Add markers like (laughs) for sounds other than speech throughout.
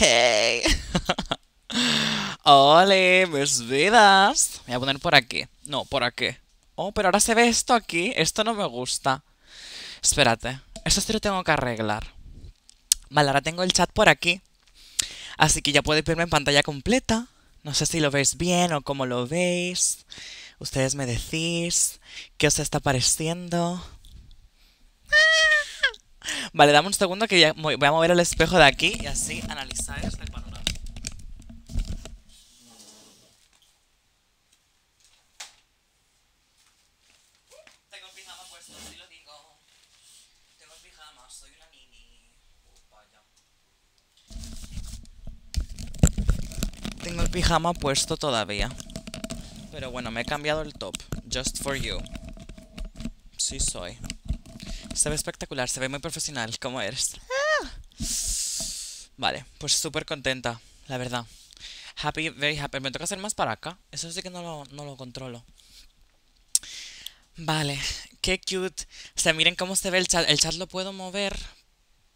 Hey. Hola, mis vidas. Voy a poner por aquí. No, por aquí. Oh, pero ahora se ve esto aquí. Esto no me gusta. Espérate. Esto sí lo tengo que arreglar. Vale, ahora tengo el chat por aquí. Así que ya podéis verme en pantalla completa. No sé si lo veis bien o cómo lo veis. Ustedes me decís qué os está pareciendo. Vale, dame un segundo que ya voy a mover el espejo de aquí y así analizar este panorama. Tengo el pijama puesto, sí lo digo. Tengo el pijama, soy una mini. Uh, vaya. Tengo el pijama puesto todavía. Pero bueno, me he cambiado el top. Just for you. Sí soy. Se ve espectacular, se ve muy profesional, (laughs) ¿Cómo eres. Ah. Vale, pues súper contenta, la verdad. Happy, very happy. Me toca hacer más para acá. Eso sí que no lo, no lo controlo. Vale, qué cute. O sea, miren cómo se ve el chat. ¿El chat lo puedo mover?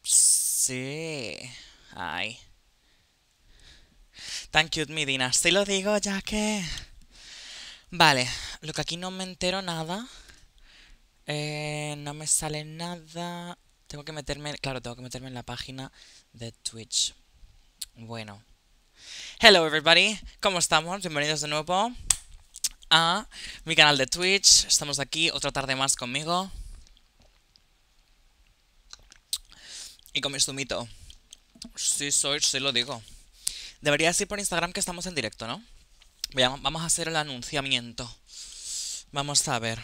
Sí. Ay. Tan cute, mi Dina. Sí lo digo, ya que... Vale, lo que aquí no me entero nada eh, no me sale nada. Tengo que meterme, claro, tengo que meterme en la página de Twitch. Bueno. Hello everybody, ¿cómo estamos? Bienvenidos de nuevo a mi canal de Twitch. Estamos aquí otra tarde más conmigo. Y con mi sumito. Sí soy, sí lo digo. Debería decir por Instagram que estamos en directo, ¿no? Vamos a hacer el anunciamiento. Vamos a ver.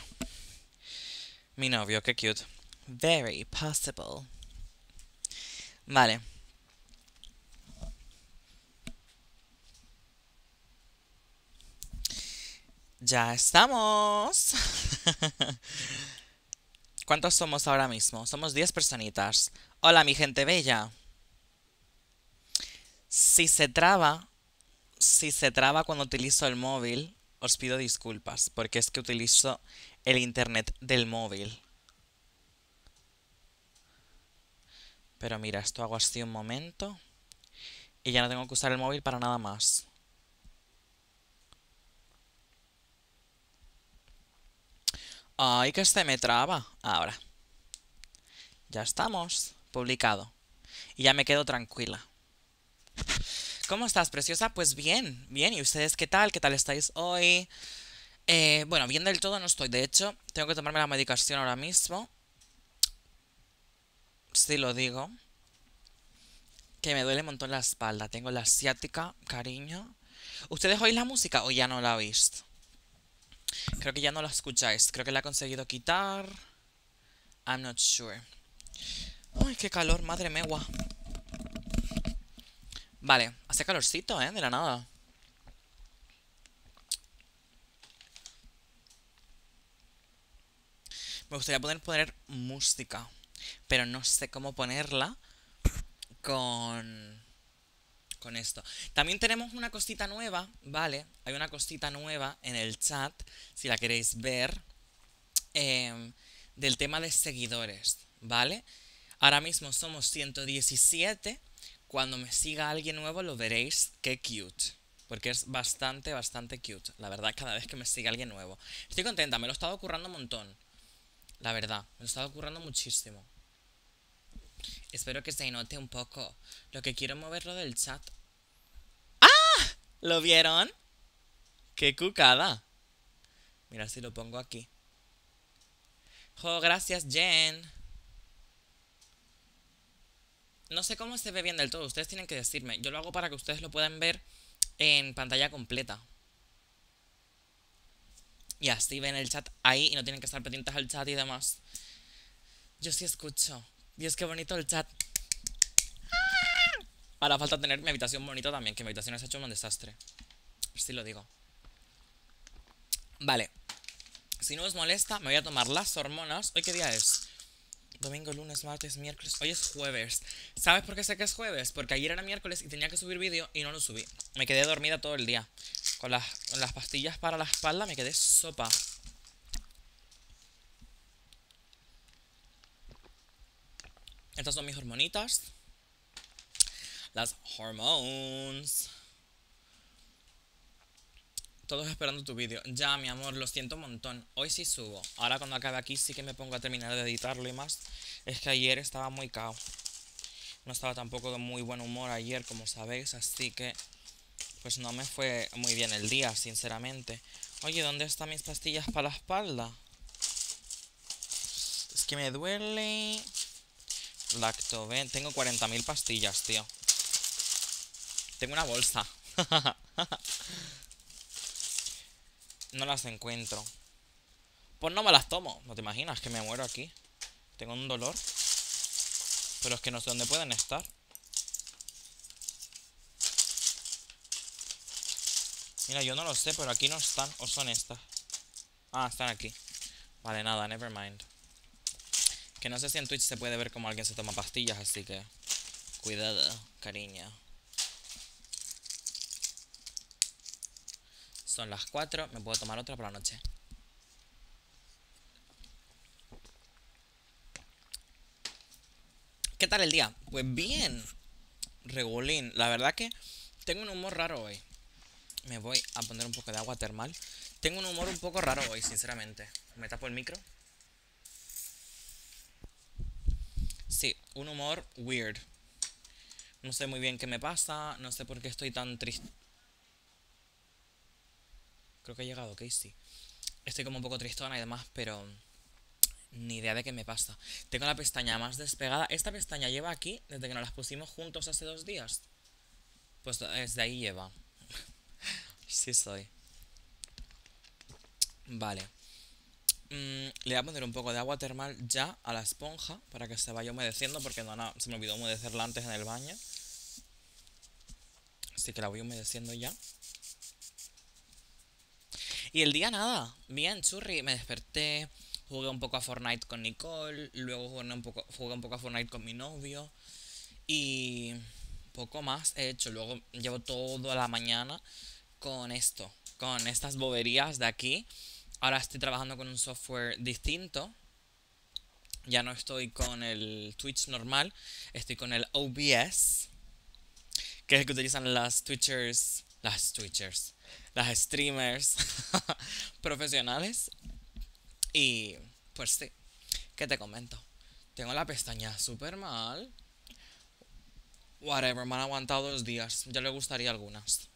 Mi novio, qué cute. Very possible. Vale. Ya estamos. (laughs) ¿Cuántos somos ahora mismo? Somos 10 personitas. Hola, mi gente bella. Si se traba, si se traba cuando utilizo el móvil, os pido disculpas, porque es que utilizo el internet del móvil. Pero mira, esto hago así un momento. Y ya no tengo que usar el móvil para nada más. Ay, que se este me traba. Ahora. Ya estamos. Publicado. Y ya me quedo tranquila. ¿Cómo estás, preciosa? Pues bien, bien. ¿Y ustedes qué tal? ¿Qué tal estáis hoy? Eh, bueno, bien del todo no estoy. De hecho, tengo que tomarme la medicación ahora mismo. Si lo digo. Que me duele un montón la espalda. Tengo la asiática, cariño. ¿Ustedes oís la música o ya no la oís? Creo que ya no la escucháis. Creo que la he conseguido quitar. I'm not sure. Ay, qué calor, madre megua. Vale, hace calorcito, ¿eh? De la nada. Me gustaría poder poner música, pero no sé cómo ponerla con con esto. También tenemos una cosita nueva, ¿vale? Hay una cosita nueva en el chat, si la queréis ver, em, del tema de seguidores, ¿vale? Ahora mismo somos 117. Cuando me siga alguien nuevo lo veréis, qué cute. Porque es bastante, bastante cute. La verdad, cada vez que me sigue alguien nuevo. Estoy contenta, me lo he estado currando un montón. La verdad, me estaba ocurriendo muchísimo. Espero que se note un poco. Lo que quiero moverlo del chat. ¡Ah! ¿Lo vieron? ¡Qué cucada! Mira si lo pongo aquí. ¡Jo, gracias, Jen! No sé cómo se ve bien del todo. Ustedes tienen que decirme. Yo lo hago para que ustedes lo puedan ver en pantalla completa ya así ven el chat ahí y no tienen que estar pendientes al chat y demás. Yo sí escucho. Dios, qué bonito el chat. Ahora falta tener mi habitación bonita también, que mi habitación ha hecho un desastre. Así lo digo. Vale. Si no os molesta, me voy a tomar las hormonas. ¿Hoy qué día es? Domingo, lunes, martes, miércoles. Hoy es jueves. ¿Sabes por qué sé que es jueves? Porque ayer era miércoles y tenía que subir vídeo y no lo subí. Me quedé dormida todo el día. Con las, pastillas para la espalda me quedé sopa. Estas son mis hormonitas. Las hormones. Todos esperando tu vídeo. Ya, mi amor, lo siento un montón. Hoy sí subo. Ahora cuando acabe aquí sí que me pongo a terminar de editarlo y más. Es que ayer estaba muy cao. No estaba tampoco de muy buen humor ayer, como sabéis. Así que pues no me fue muy bien el día, sinceramente. Oye, ¿dónde están mis pastillas para la espalda? Es que me duele... ¿ven? Tengo 40.000 pastillas, tío. Tengo una bolsa. (laughs) no las encuentro. Pues no me las tomo. No te imaginas que me muero aquí. Tengo un dolor. Pero es que no sé dónde pueden estar. Mira, yo no lo sé, pero aquí no están. ¿O son estas? Ah, están aquí. Vale, nada, never mind. Que no sé si en Twitch se puede ver como alguien se toma pastillas, así que... Cuidado, cariño. Son las 4, me puedo tomar otra por la noche. ¿Qué tal el día? Pues bien, regulín. La verdad que tengo un humor raro hoy. Me voy a poner un poco de agua termal. Tengo un humor un poco raro hoy, sinceramente. ¿Me tapo el micro? Sí, un humor weird. No sé muy bien qué me pasa, no sé por qué estoy tan triste. Creo que he llegado, Casey. Estoy como un poco tristona y demás, pero ni idea de qué me pasa. Tengo la pestaña más despegada. Esta pestaña lleva aquí desde que nos las pusimos juntos hace dos días. Pues desde ahí lleva. Sí soy. Vale. Mm, le voy a poner un poco de agua termal ya a la esponja para que se vaya humedeciendo porque no, se me olvidó humedecerla antes en el baño. Así que la voy humedeciendo ya. Y el día nada, bien, churri, me desperté, jugué un poco a Fortnite con Nicole, luego jugué un poco, jugué un poco a Fortnite con mi novio y poco más he hecho. Luego llevo toda la mañana con esto, con estas boberías de aquí. Ahora estoy trabajando con un software distinto. Ya no estoy con el Twitch normal, estoy con el OBS, que es el que utilizan las Twitchers, las Twitchers, las streamers (laughs) profesionales. Y pues sí, ¿qué te comento? Tengo la pestaña super mal. Whatever, me han aguantado dos días. Ya le gustaría algunas.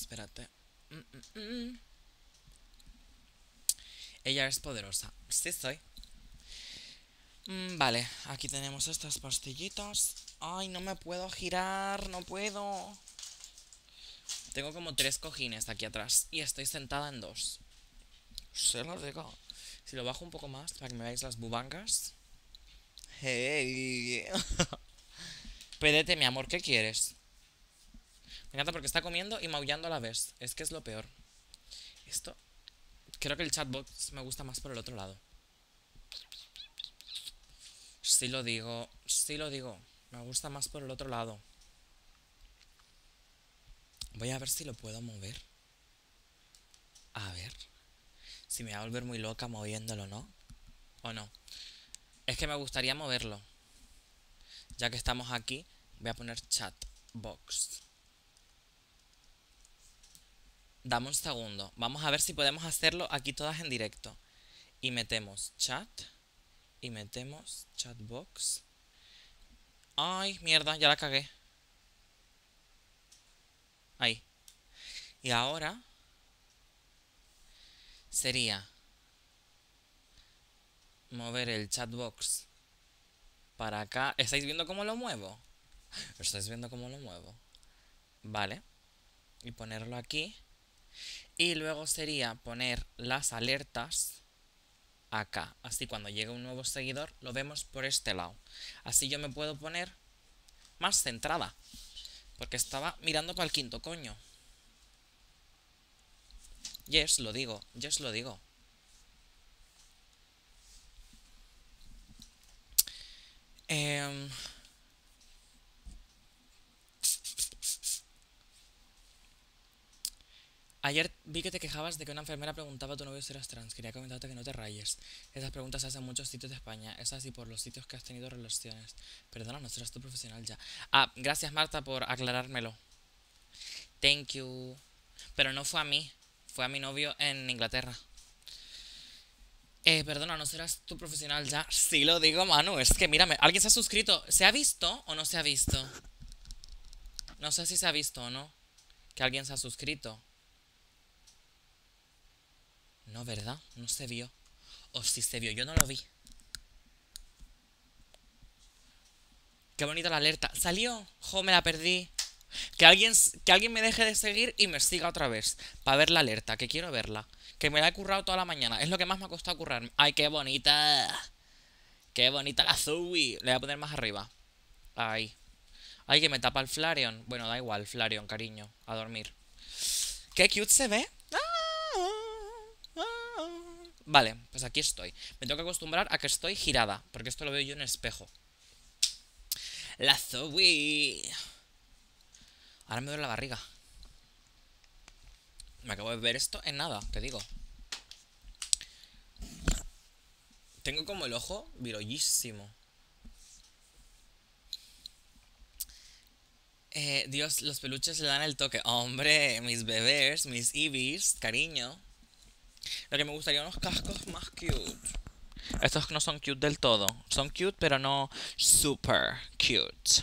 Espérate. Mm, mm, mm. Ella es poderosa. Sí, soy. vale, aquí tenemos estas pastillitas. Ay, no me puedo girar, no puedo. Tengo como tres cojines aquí atrás y estoy sentada en dos. Se lo digo. Si lo bajo un poco más para que me veáis las bubancas. Hey. (laughs) Pédete mi amor, ¿qué quieres? Me encanta porque está comiendo y maullando a la vez. Es que es lo peor. Esto... Creo que el chatbot me gusta más por el otro lado. Sí lo digo, sí lo digo. Me gusta más por el otro lado. Voy a ver si lo puedo mover. A ver. Si me va a volver muy loca moviéndolo, ¿no? ¿O no? Es que me gustaría moverlo. Ya que estamos aquí, voy a poner chatbox. Dame un segundo. Vamos a ver si podemos hacerlo aquí todas en directo. Y metemos chat. Y metemos chatbox. Ay, mierda, ya la cagué. Ahí. Y ahora sería mover el chatbox para acá. ¿Estáis viendo cómo lo muevo? ¿Estáis viendo cómo lo muevo? Vale. Y ponerlo aquí. Y luego sería poner las alertas acá. Así cuando llegue un nuevo seguidor lo vemos por este lado. Así yo me puedo poner más centrada. Porque estaba mirando para el quinto coño. Yes, lo digo. Yes, lo digo. Em, Ayer vi que te quejabas de que una enfermera preguntaba a tu novio si eras trans. Quería comentarte que no te rayes. Esas preguntas se hacen en muchos sitios de España. Esas y por los sitios que has tenido relaciones. Perdona, no serás tu profesional ya. Ah, gracias Marta por aclarármelo. Thank you. Pero no fue a mí. Fue a mi novio en Inglaterra. Eh, perdona, no serás tu profesional ya. (laughs) Sí lo digo, Manu. Es que mírame. ¿Alguien se ha suscrito? ¿Se ha visto o no se ha visto? No sé si se ha visto o no. Que alguien se ha suscrito. No, ¿verdad? No se vio. O si se vio, yo no lo vi. Qué bonita la alerta. ¿Salió? Jo, me la perdí. Que alguien, que alguien me deje de seguir y me siga otra vez. Para ver la alerta, que quiero verla. Que me la he currado toda la mañana. Es lo que más me ha costado currar. ¡Ay, qué bonita! ¡Qué bonita la Zoe! Le voy a poner más arriba. Ahí. Ay, que me tapa el Flareon. Bueno, da igual, Flareon, cariño. A dormir. ¡Qué cute se ve! Vale, pues aquí estoy. Me tengo que acostumbrar a que estoy girada, porque esto lo veo yo en espejo. La Zoe. Ahora me duele la barriga. Me acabo de ver esto en nada, te digo. Tengo como el ojo virollísimo. Eh, Dios, los peluches le dan el toque. Hombre, mis bebés, mis ibis, cariño. Lo que me gustaría unos cascos más cute. Estos no son cute del todo. Son cute, pero no super cute.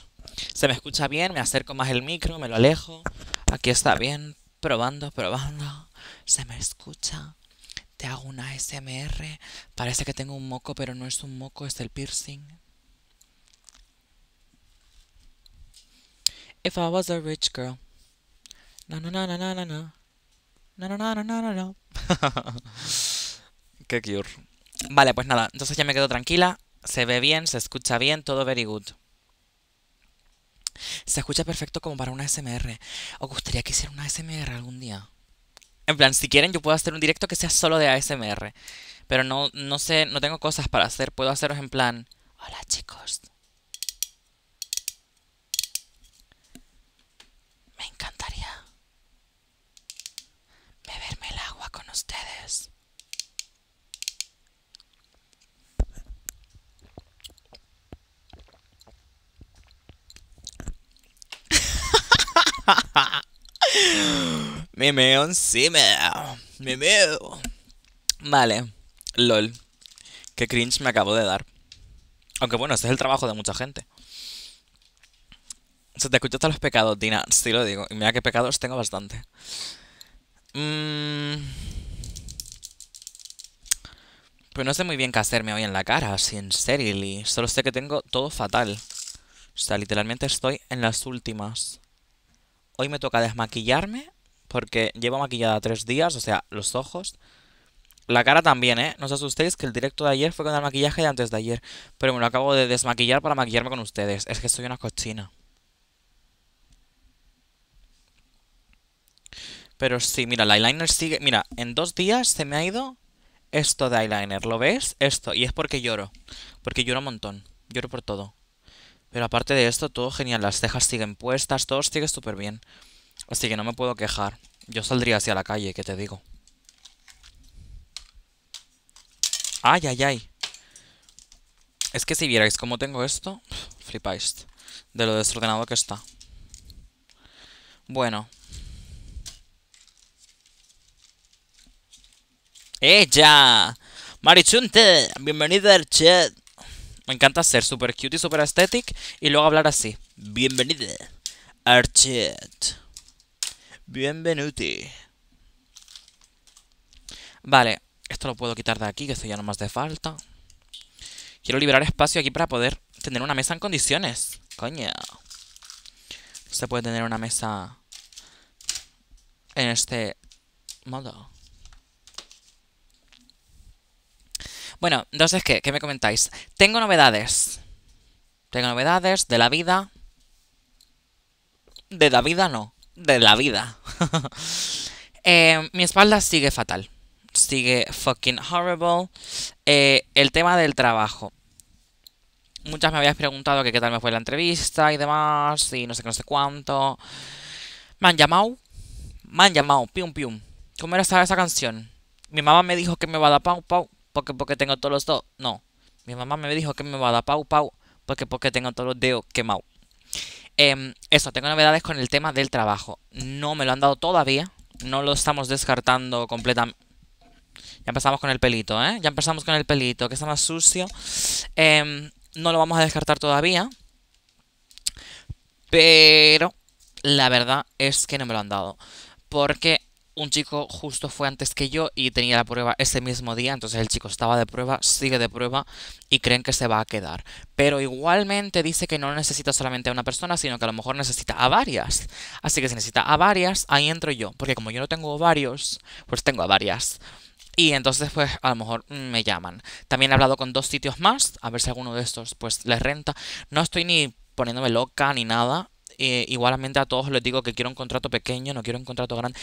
Se me escucha bien, me acerco más el micro, me lo alejo. Aquí está bien. Probando, probando. Se me escucha. Te hago una SMR. Parece que tengo un moco, pero no es un moco, es el piercing. If I was a rich girl. No, no, no, no, no, no. No, no, no, no, no, no. no. (laughs) Qué cure. Vale, pues nada, entonces ya me quedo tranquila. Se ve bien, se escucha bien, todo very good. Se escucha perfecto como para una SMR. ¿Os gustaría que hiciera una ASMR algún día? En plan, si quieren, yo puedo hacer un directo que sea solo de ASMR. Pero no, no sé, no tengo cosas para hacer. Puedo haceros en plan. Hola chicos. Me encantaría bebérmela con ustedes. (laughs) Me sí, encima. Vale. LOL. Qué cringe me acabo de dar. Aunque bueno, este es el trabajo de mucha gente. Se te escucha hasta los pecados, Dina. Sí lo digo. Y mira que pecados tengo bastante. Mm. Pues no sé muy bien qué hacerme hoy en la cara, sincerely. Solo sé que tengo todo fatal. O sea, literalmente estoy en las últimas. Hoy me toca desmaquillarme, porque llevo maquillada tres días, o sea, los ojos. La cara también, ¿eh? No os asustéis que el directo de ayer fue con el maquillaje de antes de ayer. Pero me lo acabo de desmaquillar para maquillarme con ustedes. Es que soy una cochina. Pero sí, mira, el eyeliner sigue... Mira, en dos días se me ha ido esto de eyeliner. ¿Lo ves? Esto. Y es porque lloro. Porque lloro un montón. Lloro por todo. Pero aparte de esto, todo genial. Las cejas siguen puestas, todo sigue súper bien. Así que no me puedo quejar. Yo saldría así a la calle, que te digo. ¡Ay, ay, ay! Es que si vierais cómo tengo esto, flipáis de lo desordenado que está. Bueno, ¡Ella! Marichunte, bienvenida al chat. Me encanta ser super cute y super aesthetic y luego hablar así. Bienvenida al chat. Bienvenuti. Vale, esto lo puedo quitar de aquí, que esto ya no más de falta. Quiero liberar espacio aquí para poder tener una mesa en condiciones. Coño. se puede tener una mesa en este modo. Bueno, entonces, ¿qué? ¿Qué me comentáis? Tengo novedades. Tengo novedades de la vida. De la vida no. De la vida. (laughs) Eh, mi espalda sigue fatal. Sigue fucking horrible. Eh, el tema del trabajo. Muchas me habías preguntado que qué tal me fue la entrevista y demás. Y no sé qué, no sé cuánto. Me han llamado. Me han llamado. Pium, pium. ¿Cómo era esa, esa canción? Mi mamá me dijo que me va a dar pau, pau, porque porque tengo todos los dos. No, mi mamá me dijo que me va a dar pau pau porque porque tengo todos los dedos quemados. Em, eso, tengo novedades con el tema del trabajo. No me lo han dado todavía. No lo estamos descartando completamente. Ya empezamos con el pelito, ¿eh? Ya empezamos con el pelito, que está más sucio. Em, no lo vamos a descartar todavía. Pero la verdad es que no me lo han dado. Porque un chico justo fue antes que yo y tenía la prueba ese mismo día, entonces el chico estaba de prueba, sigue de prueba y creen que se va a quedar. Pero igualmente dice que no necesita solamente a una persona, sino que a lo mejor necesita a varias. Así que si necesita a varias, ahí entro yo, porque como yo no tengo varios, pues tengo a varias. Y entonces, pues, a lo mejor me llaman. También he hablado con dos sitios más, a ver si alguno de estos, pues, les renta. No estoy ni poniéndome loca ni nada, eh, igualmente a todos les digo que quiero un contrato pequeño, no quiero un contrato grande.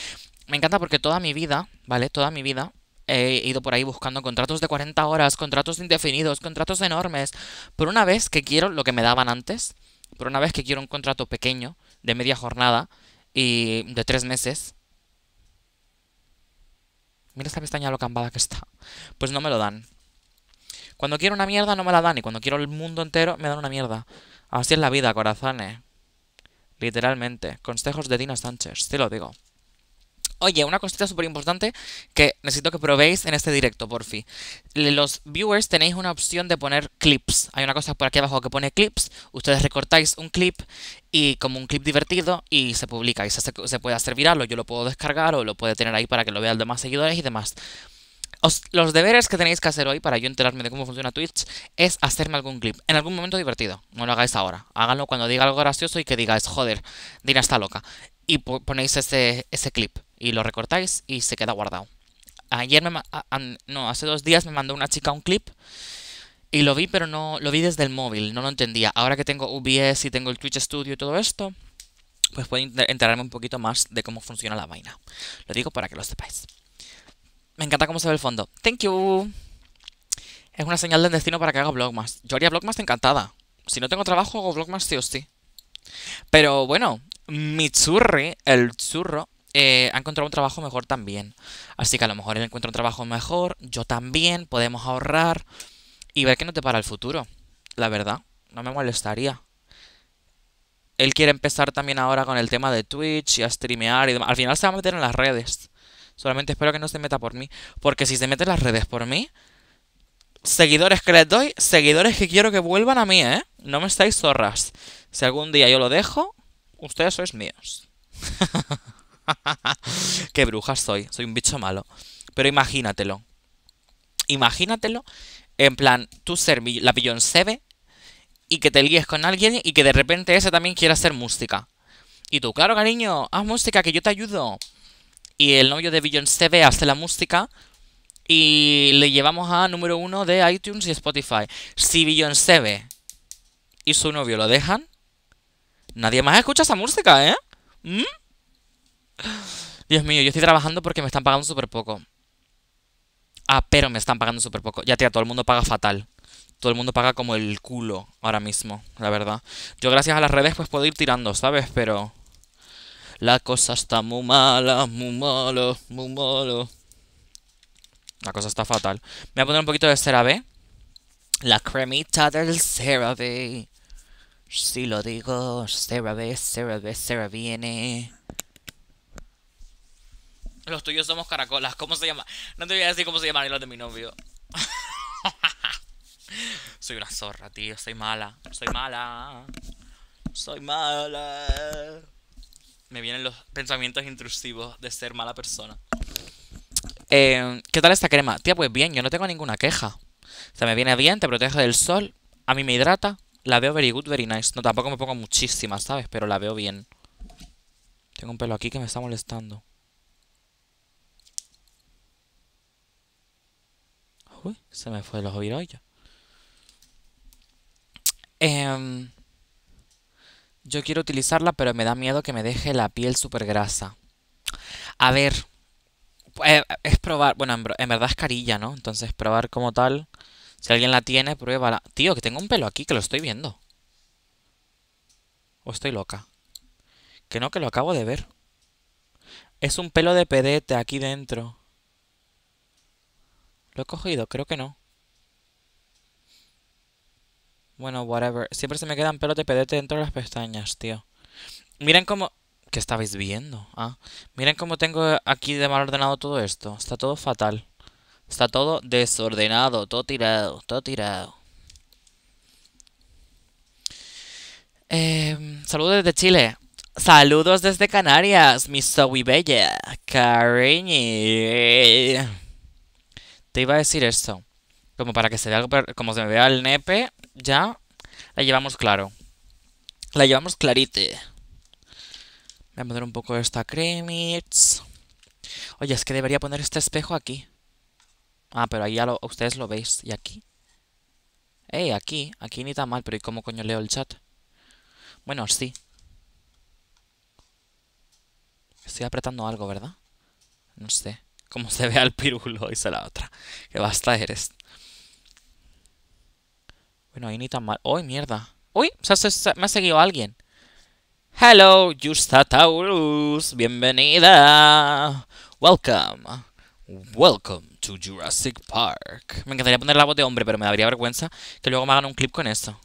Me encanta porque toda mi vida, ¿vale? Toda mi vida he ido por ahí buscando contratos de 40 horas, contratos indefinidos, contratos enormes. Por una vez que quiero lo que me daban antes, por una vez que quiero un contrato pequeño, de media jornada y de tres meses. Mira esta pestaña lo cambada que está. Pues no me lo dan. Cuando quiero una mierda no me la dan y cuando quiero el mundo entero me dan una mierda. Así es la vida, corazones. Literalmente. Consejos de Dina Sánchez, te lo digo. Oye, una cosita súper importante que necesito que probéis en este directo, por fin. Los viewers tenéis una opción de poner clips. Hay una cosa por aquí abajo que pone clips. Ustedes recortáis un clip y como un clip divertido y se publica. Y se, puede hacer viral o yo lo puedo descargar o lo puede tener ahí para que lo vean demás seguidores y demás los deberes que tenéis que hacer hoy para yo enterarme de cómo funciona Twitch es hacerme algún clip. En algún momento divertido. No lo hagáis ahora. Háganlo cuando diga algo gracioso y que digáis, joder, Dina está loca. Y ponéis ese, clip. Y lo recortáis y se queda guardado. Ayer me... No, hace dos días me mandó una chica un clip. Y lo vi, pero no... Lo vi desde el móvil. No lo entendía. Ahora que tengo UBS y tengo el Twitch Studio y todo esto... Pues puedo enterarme un poquito más de cómo funciona la vaina. Lo digo para que lo sepáis. Me encanta cómo se ve el fondo. Thank you. Es una señal del destino para que haga Vlogmas. Yo haría Vlogmas encantada. Si no tengo trabajo, hago Vlogmas sí o sí. Pero bueno, mi churri, el churro, eh, ha encontrado un trabajo mejor también. Así que a lo mejor él encuentra un trabajo mejor, yo también, podemos ahorrar y ver qué no te para el futuro. La verdad, no me molestaría. Él quiere empezar también ahora con el tema de Twitch y a streamear y demás. Al final se va a meter en las redes. Solamente espero que no se meta por mí. Porque si se mete las redes por mí, seguidores que les doy, seguidores que quiero que vuelvan a mí, ¿eh? No me estáis zorras. Si algún día yo lo dejo, ustedes sois míos. (laughs) Qué bruja soy, soy un bicho malo. Pero imagínatelo. Imagínatelo, en plan, tú ser la pillón ve y que te líes con alguien y que de repente ese también quiera hacer música. Y tú, claro, cariño, haz música que yo te ayudo y el novio de Beyoncé hace la música y le llevamos a número uno de iTunes y Spotify. Si Beyoncé y su novio lo dejan, nadie más escucha esa música, ¿eh? ¿Mm? Dios mío, yo estoy trabajando porque me están pagando súper poco. Ah, pero me están pagando súper poco. Ya, tía, todo el mundo paga fatal. Todo el mundo paga como el culo ahora mismo, la verdad. Yo gracias a las redes pues puedo ir tirando, ¿sabes? Pero... La cosa está muy mala, muy malo, muy malo. La cosa está fatal. Me voy a poner un poquito de CeraVe. La cremita del CeraVe. Si lo digo, CeraVe, CeraVe, CeraVe viene. Los tuyos somos caracolas. ¿Cómo se llama? No te voy a decir cómo se llaman los de mi novio. (laughs) soy una zorra, tío. Soy mala. Soy mala. Soy mala me vienen los pensamientos intrusivos de ser mala persona. Eh, ¿Qué tal esta crema? Tía, pues bien, yo no tengo ninguna queja. se me viene bien, te protege del sol, a mí me hidrata, la veo very good, very nice. No, tampoco me pongo muchísima, ¿sabes? Pero la veo bien. Tengo un pelo aquí que me está molestando. Uy, se me fue los los ya Eh, yo quiero utilizarla, pero me da miedo que me deje la piel súper grasa. A ver, eh, es probar, bueno, en, en, verdad es carilla, ¿no? Entonces probar como tal. Si alguien la tiene, pruébala. Tío, que tengo un pelo aquí, que lo estoy viendo. O estoy loca. Que no, que lo acabo de ver. Es un pelo de pedete aquí dentro. ¿Lo he cogido? Creo que no. Bueno, whatever. Siempre se me quedan pelos de pedete dentro de las pestañas, tío. Miren cómo... ¿Qué estabais viendo? Ah. Miren cómo tengo aquí de mal ordenado todo esto. Está todo fatal. Está todo desordenado, todo tirado, todo tirado. Em, saludos desde Chile. Saludos desde Canarias, mi Zoe Bella. Cariñi. Te iba a decir esto. Como para que se vea algo, como se me vea el nepe ya la llevamos claro. La llevamos clarite. Voy a poner un poco esta cremitz. Oye, es que debería poner este espejo aquí. Ah, pero ahí ya lo, ustedes lo veis. ¿Y aquí? Eh, aquí. Aquí ni tan mal, pero ¿y cómo coño leo el chat? Bueno, sí. Estoy apretando algo, ¿verdad? No sé. Cómo se ve al pirulo, (laughs) dice la otra. Que basta eres. Bueno, ahí ni tan mal. ¡Uy, mierda! ¡Uy! me ha seguido alguien. Hello, Taurus Bienvenida. Welcome. Welcome to Jurassic Park. Me encantaría poner la voz de hombre, pero me daría vergüenza que luego me hagan un clip con eso.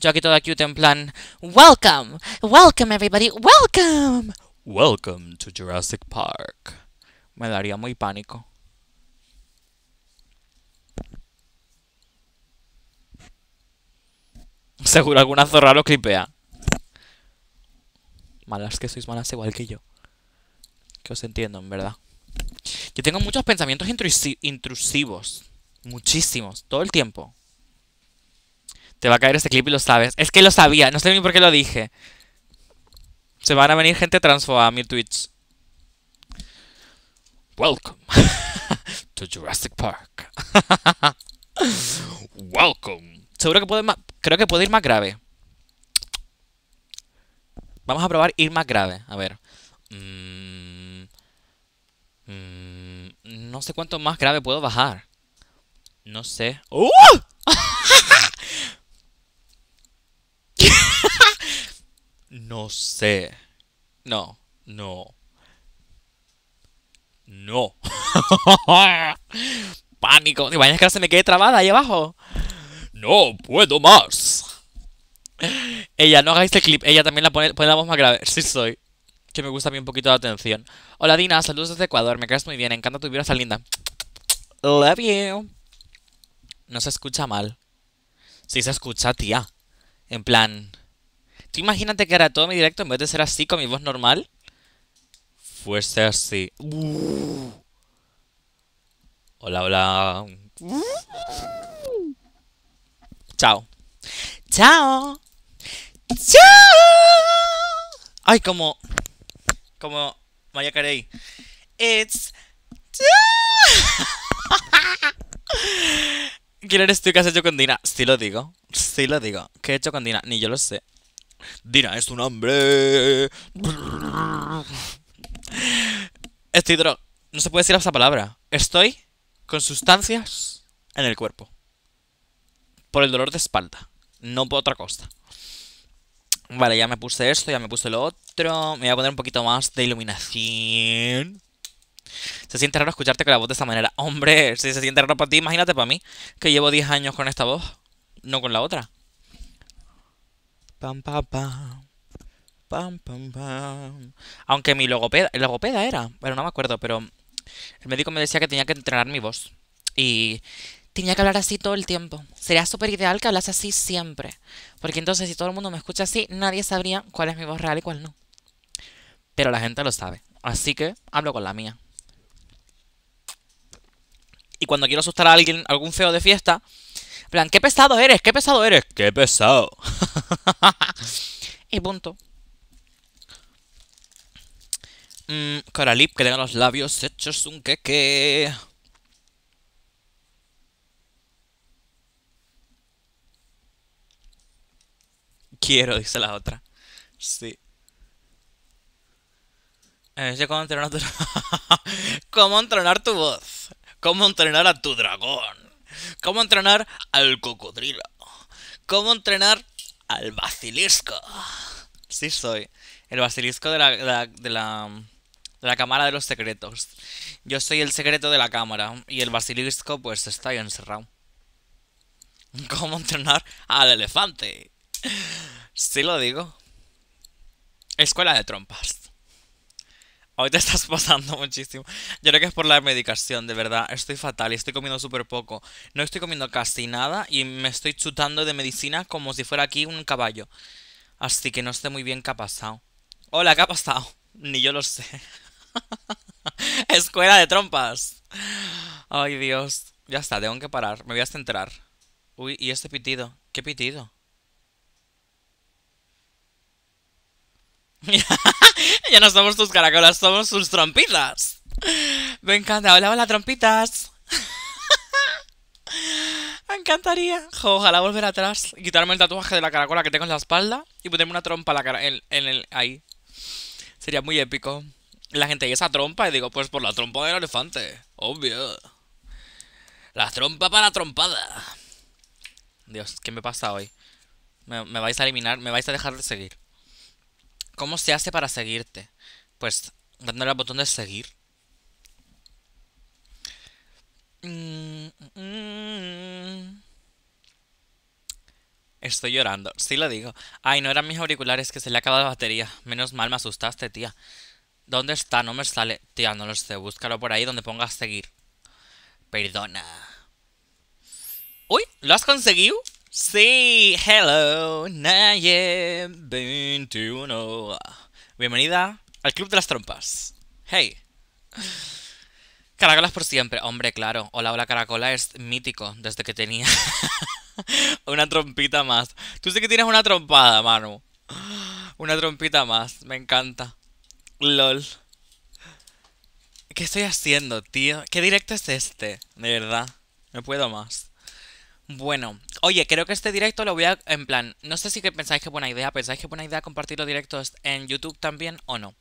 Yo aquí toda cute en plan... Welcome. Welcome, everybody. Welcome. Welcome to Jurassic Park. Me daría muy pánico. Seguro alguna zorra lo clipea. Malas que sois malas igual que yo. Que os entiendo, en verdad. Yo tengo muchos pensamientos intrusivos. Muchísimos. Todo el tiempo. Te va a caer este clip y lo sabes. Es que lo sabía. No sé ni por qué lo dije. Se van a venir gente transfo a mi Twitch. Welcome (laughs) to Jurassic Park. (laughs) Welcome Seguro que puedo más, creo que puede ir más grave. Vamos a probar ir más grave. A ver. Mm, mm, no sé cuánto más grave puedo bajar. No sé. ¡Uh! (laughs) no sé. No, no. No. (laughs) Pánico. ¿Te que ahora se me quede trabada ahí abajo? No puedo más. Ella, no hagáis el este clip. Ella también la pone, la voz más grave. Sí soy. Que me gusta a mí un poquito la atención. Hola Dina, saludos desde Ecuador. Me caes muy bien. Encanta tu vida, está linda. Love you. No se escucha mal. Sí se escucha, tía. En plan... Tú imagínate que era todo mi directo, en vez de ser así con mi voz normal, fuese así. Hola, hola. Chao. Chao. Chao. Ay, como. Como María Carey. It's. ¿Quién eres tú que has hecho con Dina? Sí lo digo. Sí lo digo. ¿Qué he hecho con Dina? Ni yo lo sé. Dina es un hombre. Estoy drog... No se puede decir esa palabra. Estoy con sustancias en el cuerpo por el dolor de espalda, no por otra cosa. Vale, ya me puse esto, ya me puse lo otro. Me voy a poner un poquito más de iluminación. Se siente raro escucharte con la voz de esta manera. Hombre, si se siente raro para ti, imagínate para mí, que llevo 10 años con esta voz, no con la otra. Pam, pam, pam. Pam, pam, pam. Aunque mi logopeda... ¿Logopeda era? Bueno, no me acuerdo, pero... El médico me decía que tenía que entrenar mi voz. Y tenía que hablar así todo el tiempo. Sería súper ideal que hablase así siempre. Porque entonces si todo el mundo me escucha así, nadie sabría cuál es mi voz real y cuál no. Pero la gente lo sabe. Así que hablo con la mía. Y cuando quiero asustar a alguien, algún feo de fiesta, plan, qué pesado eres, qué pesado eres, qué pesado. (laughs) y punto. Mm, Coralip, que tenga los labios hechos un queque. Quiero, dice la otra. Sí. ¿Cómo entrenar, tu... (laughs) ¿Cómo entrenar tu voz? ¿Cómo entrenar a tu dragón? ¿Cómo entrenar al cocodrilo? ¿Cómo entrenar al basilisco? Sí soy. El basilisco de la, de la, de la, cámara de los secretos. Yo soy el secreto de la cámara. Y el basilisco pues está ahí encerrado. ¿Cómo entrenar al elefante? Sí lo digo. Escuela de trompas. Hoy te (laughs) estás pasando muchísimo. Yo creo que es por la medicación, de verdad. Estoy fatal y estoy comiendo súper poco. No estoy comiendo casi nada y me estoy chutando de medicina como si fuera aquí un caballo. Así que no sé muy bien qué ha pasado. Hola, ¿qué ha pasado? (laughs) Ni yo lo sé. (laughs) Escuela de trompas. Ay, Dios. Ya está, tengo que parar. Me voy a centrar. Uy, ¿y este pitido? ¿Qué pitido? (laughs) ya no somos tus caracolas, somos sus trompitas. Me encanta. Hola, las trompitas. (laughs) Me encantaría. ojalá volver atrás quitarme el tatuaje de la caracola que tengo en la espalda y ponerme una trompa el, ahí. Sería muy épico. La gente, ¿y esa trompa? Y digo, pues por la trompa del elefante. Obvio. La trompa para la trompada. Dios, ¿qué me pasa hoy? me vais a eliminar, me vais a dejar de seguir. ¿Cómo se hace para seguirte? Pues dándole al botón de seguir. Mm, mm, mm. Estoy llorando, sí lo digo. Ay, no eran mis auriculares que se le acabado la batería. Menos mal, me asustaste, tía. ¿Dónde está? No me sale. Tía, no lo sé. Búscalo por ahí donde pongas seguir. Perdona. ¡Uy! ¿Lo has conseguido? Sí, hello, Naye 21. Bienvenida al Club de las Trompas. Hey. Caracolas por siempre. Hombre, claro. Hola, hola, caracola es mítico desde que tenía (laughs) una trompita más. Tú sí que tienes una trompada, Manu Una trompita más. Me encanta. LOL. ¿Qué estoy haciendo, tío? ¿Qué directo es este? De verdad. No puedo más. Bueno, oye, creo que este directo lo voy a... En plan, no sé si que pensáis que es buena idea. ¿Pensáis que es buena idea compartir los directos en YouTube también o no?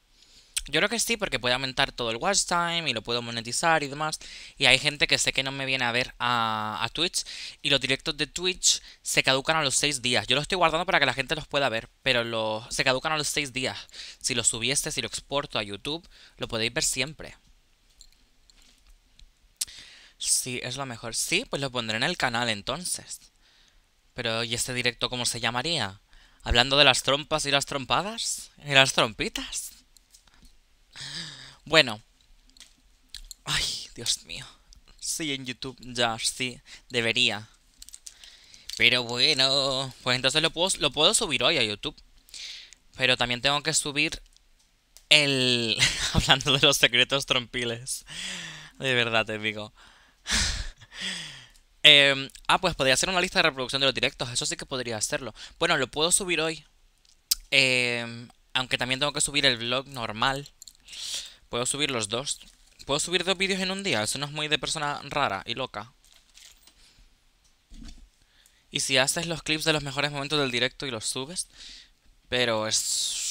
Yo creo que sí, porque puede aumentar todo el watch time y lo puedo monetizar y demás. Y hay gente que sé que no me viene a ver a, Twitch. Y los directos de Twitch se caducan a los 6 días. Yo los estoy guardando para que la gente los pueda ver, pero los, se caducan a los 6 días. Si lo subiese, si lo exporto a YouTube, lo podéis ver siempre. Sí, es lo mejor. Sí, pues lo pondré en el canal entonces. Pero ¿y este directo cómo se llamaría? ¿Hablando de las trompas y las trompadas? ¿Y las trompitas? Bueno. Ay, Dios mío. Sí, en YouTube ya, sí, debería. Pero bueno, pues entonces lo puedo, lo puedo subir hoy a YouTube. Pero también tengo que subir el... (laughs) hablando de los secretos trompiles. De verdad te digo. (laughs) Em, ah, pues podría hacer una lista de reproducción de los directos. Eso sí que podría hacerlo. Bueno, lo puedo subir hoy. Em, aunque también tengo que subir el vlog normal. Puedo subir los dos. Puedo subir dos vídeos en un día. Eso no es muy de persona rara y loca. Y si haces los clips de los mejores momentos del directo y los subes. Pero es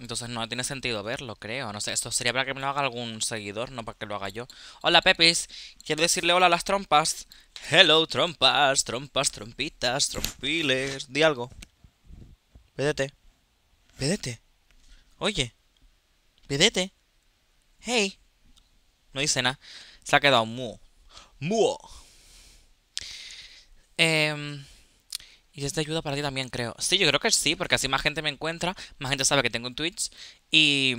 entonces no tiene sentido verlo, creo. No sé, esto sería para que me lo haga algún seguidor, no para que lo haga yo. Hola, Pepis. Quiero decirle hola a las trompas. Hello, trompas, trompas, trompitas, trompiles. Di algo. Vedete. pedete. Oye. Vedete. Hey. No dice nada. Se ha quedado muo. Muo. Eh, y es de ayuda para ti también, creo. Sí, yo creo que sí, porque así más gente me encuentra, más gente sabe que tengo un Twitch y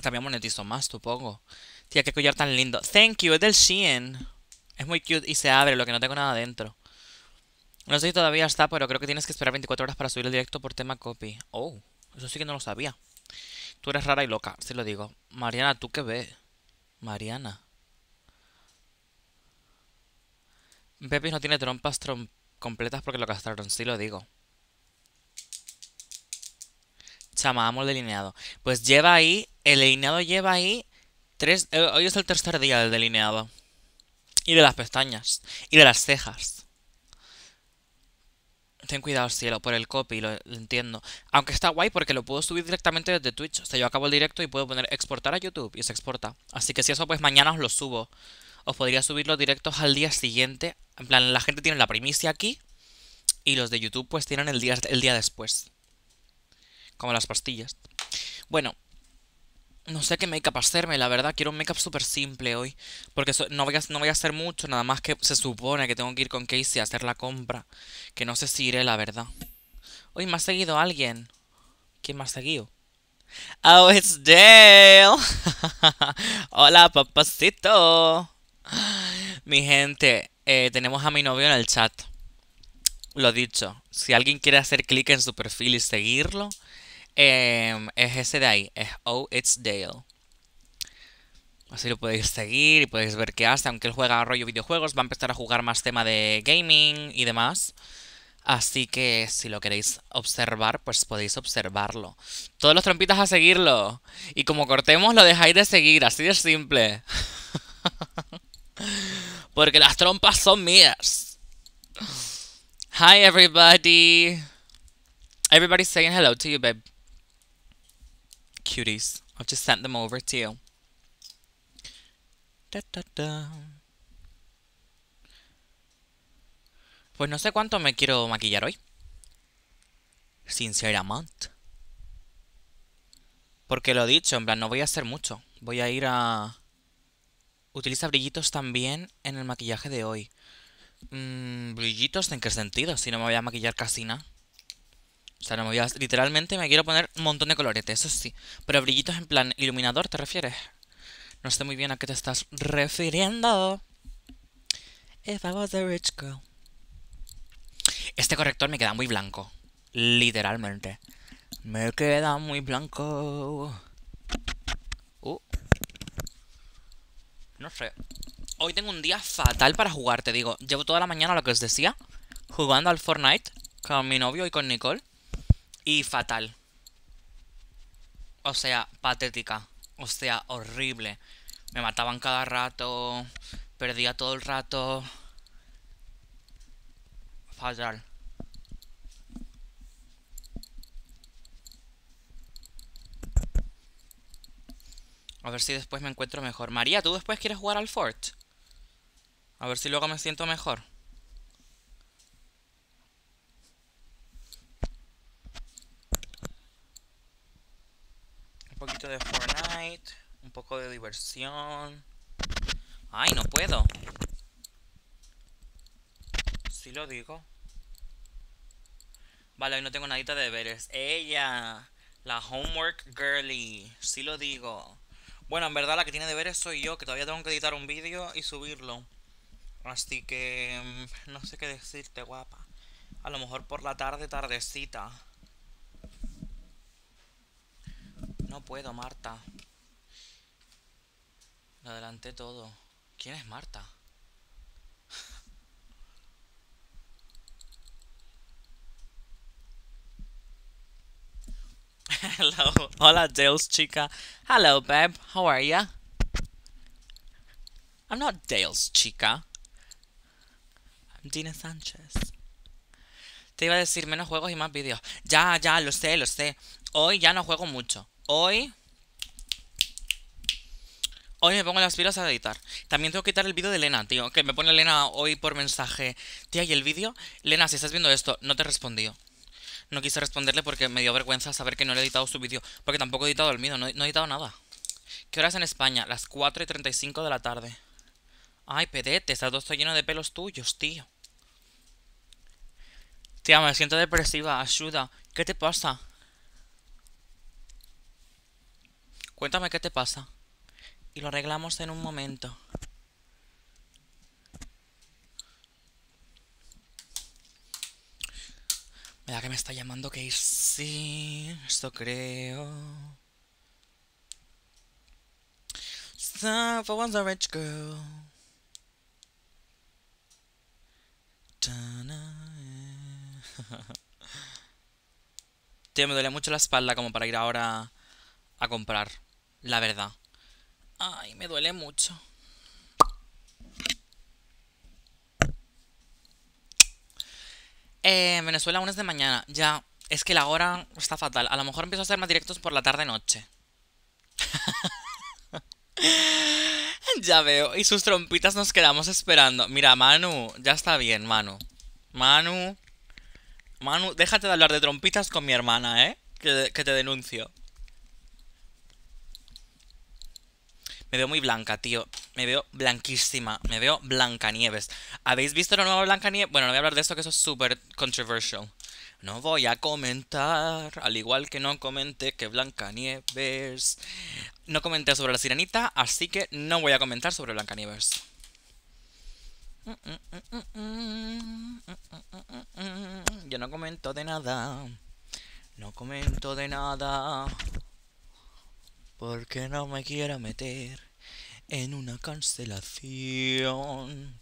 también monetizo más, supongo. Tía, qué collar tan lindo. Thank you, es del Shein. Es muy cute y se abre, lo que no tengo nada dentro. No sé si todavía está, pero creo que tienes que esperar 24 horas para subir el directo por tema copy. Oh, eso sí que no lo sabía. Tú eres rara y loca, sí lo digo. Mariana, ¿tú qué ves? Mariana. Pepis no tiene trompas, trompas completas porque lo gastaron, sí lo digo. Chama, amo el delineado. Pues lleva ahí, el delineado lleva ahí tres... Eh, hoy es el tercer día del delineado. Y de las pestañas. Y de las cejas. Ten cuidado, cielo, por el copy, lo, lo, entiendo. Aunque está guay porque lo puedo subir directamente desde Twitch. O sea, yo acabo el directo y puedo poner exportar a YouTube y se exporta. Así que si eso, pues mañana os lo subo os podría subir los directos al día siguiente. En plan, la gente tiene la primicia aquí y los de YouTube pues tienen el día, día después. Como las pastillas. Bueno, no sé qué make-up hacerme, la verdad. Quiero un make-up súper simple hoy. Porque no, voy a, no voy a hacer mucho, nada más que se supone que tengo que ir con Casey a hacer la compra. Que no sé si iré, la verdad. Hoy me ha seguido alguien. ¿Quién me ha seguido? Oh, it's Dale. (laughs) Hola, papacito. Mi gente, eh, tenemos a mi novio en el chat. Lo dicho, si alguien quiere hacer clic en su perfil y seguirlo, em, es ese de ahí, es Oh It's Dale. Así lo podéis seguir y podéis ver qué hace, aunque él juega rollo videojuegos, va a empezar a jugar más tema de gaming y demás. Así que si lo queréis observar, pues podéis observarlo. Todos los trompitas a seguirlo. Y como cortemos, lo dejáis de seguir, así de simple. (laughs) Porque las trompas son mías. Hi, everybody. Everybody's saying hello to you, babe. Cuties. I've just sent them over to you. Da, da. Pues no sé cuánto me quiero maquillar hoy. Sinceramente. Porque lo dicho, en plan, no voy a hacer mucho. Voy a ir a Utiliza brillitos también en el maquillaje de hoy. Mm, ¿Brillitos en qué sentido? Si no me voy a maquillar casi nada. O sea, no me voy a... Literalmente me quiero poner un montón de coloretes, eso sí. Pero brillitos en plan iluminador, ¿te refieres? No sé muy bien a qué te estás refiriendo. If I was a rich girl. Este corrector me queda muy blanco. Literalmente. Me queda muy blanco. Uh. No sé. Hoy tengo un día fatal para jugar, te digo. Llevo toda la mañana lo que os decía, jugando al Fortnite con mi novio y con Nicole. Y fatal. O sea, patética. O sea, horrible. Me mataban cada rato. Perdía todo el rato. Fatal. A ver si después me encuentro mejor. María, ¿tú después quieres jugar al Fort? A ver si luego me siento mejor. Un poquito de Fortnite. Un poco de diversión. ¡Ay, no puedo! Si sí lo digo. Vale, hoy no tengo nadita de deberes. ¡Ella! La homework girly. Sí lo digo. Bueno, en verdad la que tiene de deberes soy yo, que todavía tengo que editar un vídeo y subirlo. Así que mm, no sé qué decirte, guapa. A lo mejor por la tarde, tardecita. No puedo, Marta. Lo adelanté todo. ¿Quién es Marta? Hello. Hola, Dale's chica. Hello, babe. How are ya? I'm not Dale's chica. I'm Dina Sánchez. Te iba a decir menos juegos y más vídeos. Ya, ya, lo sé, lo sé. Hoy ya no juego mucho. Hoy... Hoy me pongo las pilas a editar. También tengo que quitar el vídeo de Lena, tío. Que me pone Lena hoy por mensaje. Tía, ¿y el vídeo? Lena, si estás viendo esto, no te respondió. No quise responderle porque me dio vergüenza saber que no le he editado su vídeo. Porque tampoco he editado el mío, no, no he editado nada. ¿Qué horas en España? Las 4 y 35 de la tarde. Ay, pedete, estás todo lleno de pelos tuyos, tío. Tía, me siento depresiva, ayuda. ¿Qué te pasa? Cuéntame qué te pasa. Y lo arreglamos en un momento. Mira que me está llamando que sí, esto creo. So for rich girl. (laughs) Tío, me duele mucho la espalda como para ir ahora a comprar. La verdad. Ay, me duele mucho. Eh, Venezuela, es de mañana. Ya, es que la hora está fatal. A lo mejor empiezo a hacer más directos por la tarde-noche. (laughs) ya veo. Y sus trompitas nos quedamos esperando. Mira, Manu, ya está bien, Manu. Manu. Manu, déjate de hablar de trompitas con mi hermana, ¿eh? Que, que te denuncio. Me veo muy blanca, tío. Me veo blanquísima. Me veo Blancanieves. ¿Habéis visto la nueva Blancanieves? Bueno, no voy a hablar de esto, que eso es súper controversial. No voy a comentar, al igual que no comenté que Blancanieves. No comenté sobre la sirenita, así que no voy a comentar sobre Blancanieves. Yo no comento de nada. No comento de nada. Porque no me quiero meter en una cancelación.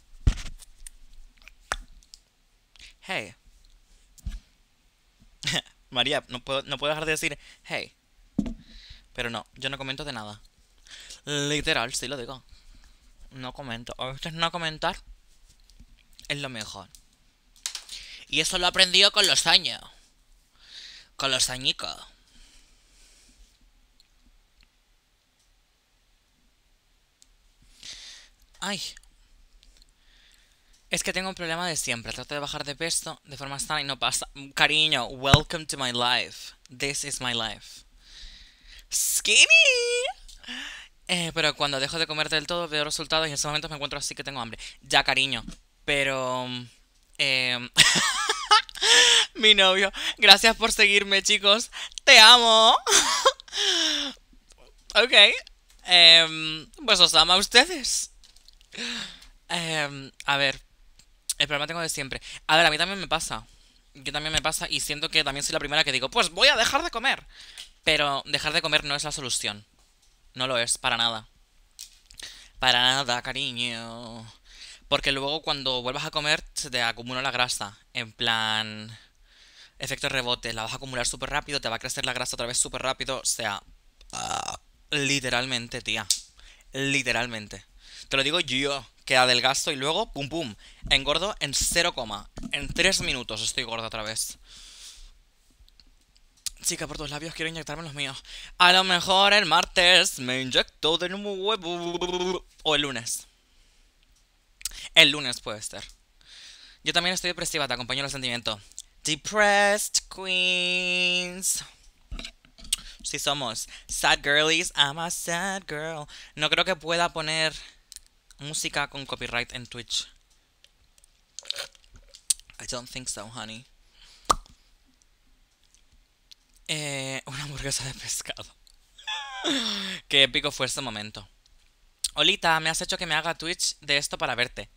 Hey. (laughs) María, no puedo, dejar de decir hey. Pero no, yo no comento de nada. Literal, sí lo digo. No comento. A veces no comentar es lo mejor. Y eso lo he aprendido con los años. Con los añicos. ¡Ay! Es que tengo un problema de siempre. Trato de bajar de peso de forma sana y no pasa. Cariño, welcome to my life. This is my life. Skinny. Eh, pero cuando dejo de comer del todo veo resultados y en esos momentos me encuentro así que tengo hambre. Ya, cariño. Pero... Em, (laughs) mi novio. Gracias por seguirme, chicos. Te amo. (laughs) ok. Em, pues os amo a ustedes. Em, a ver, el problema tengo de siempre. A ver, a mí también me pasa. Yo también me pasa y siento que también soy la primera que digo, pues voy a dejar de comer. Pero dejar de comer no es la solución. No lo es, para nada. Para nada, cariño. Porque luego cuando vuelvas a comer te acumula la grasa. En plan... Efecto rebote. La vas a acumular súper rápido, te va a crecer la grasa otra vez súper rápido. O sea... Ah, literalmente, tía. Literalmente. Te lo digo yo, que adelgazo y luego, pum pum, engordo en 0, en 3 minutos estoy gordo otra vez. Chica, por tus labios quiero inyectarme los míos. A lo mejor el martes me inyecto de nuevo huevo. O el lunes. El lunes puede ser. Yo también estoy depresiva, te acompaño en el sentimiento. Depressed Queens. Si somos. Sad girlies, I'm a sad girl. No creo que pueda poner música con copyright en Twitch. I don't think so, honey. Eh, una hamburguesa de pescado. (laughs) Qué épico fue este momento. Olita, me has hecho que me haga Twitch de esto para verte.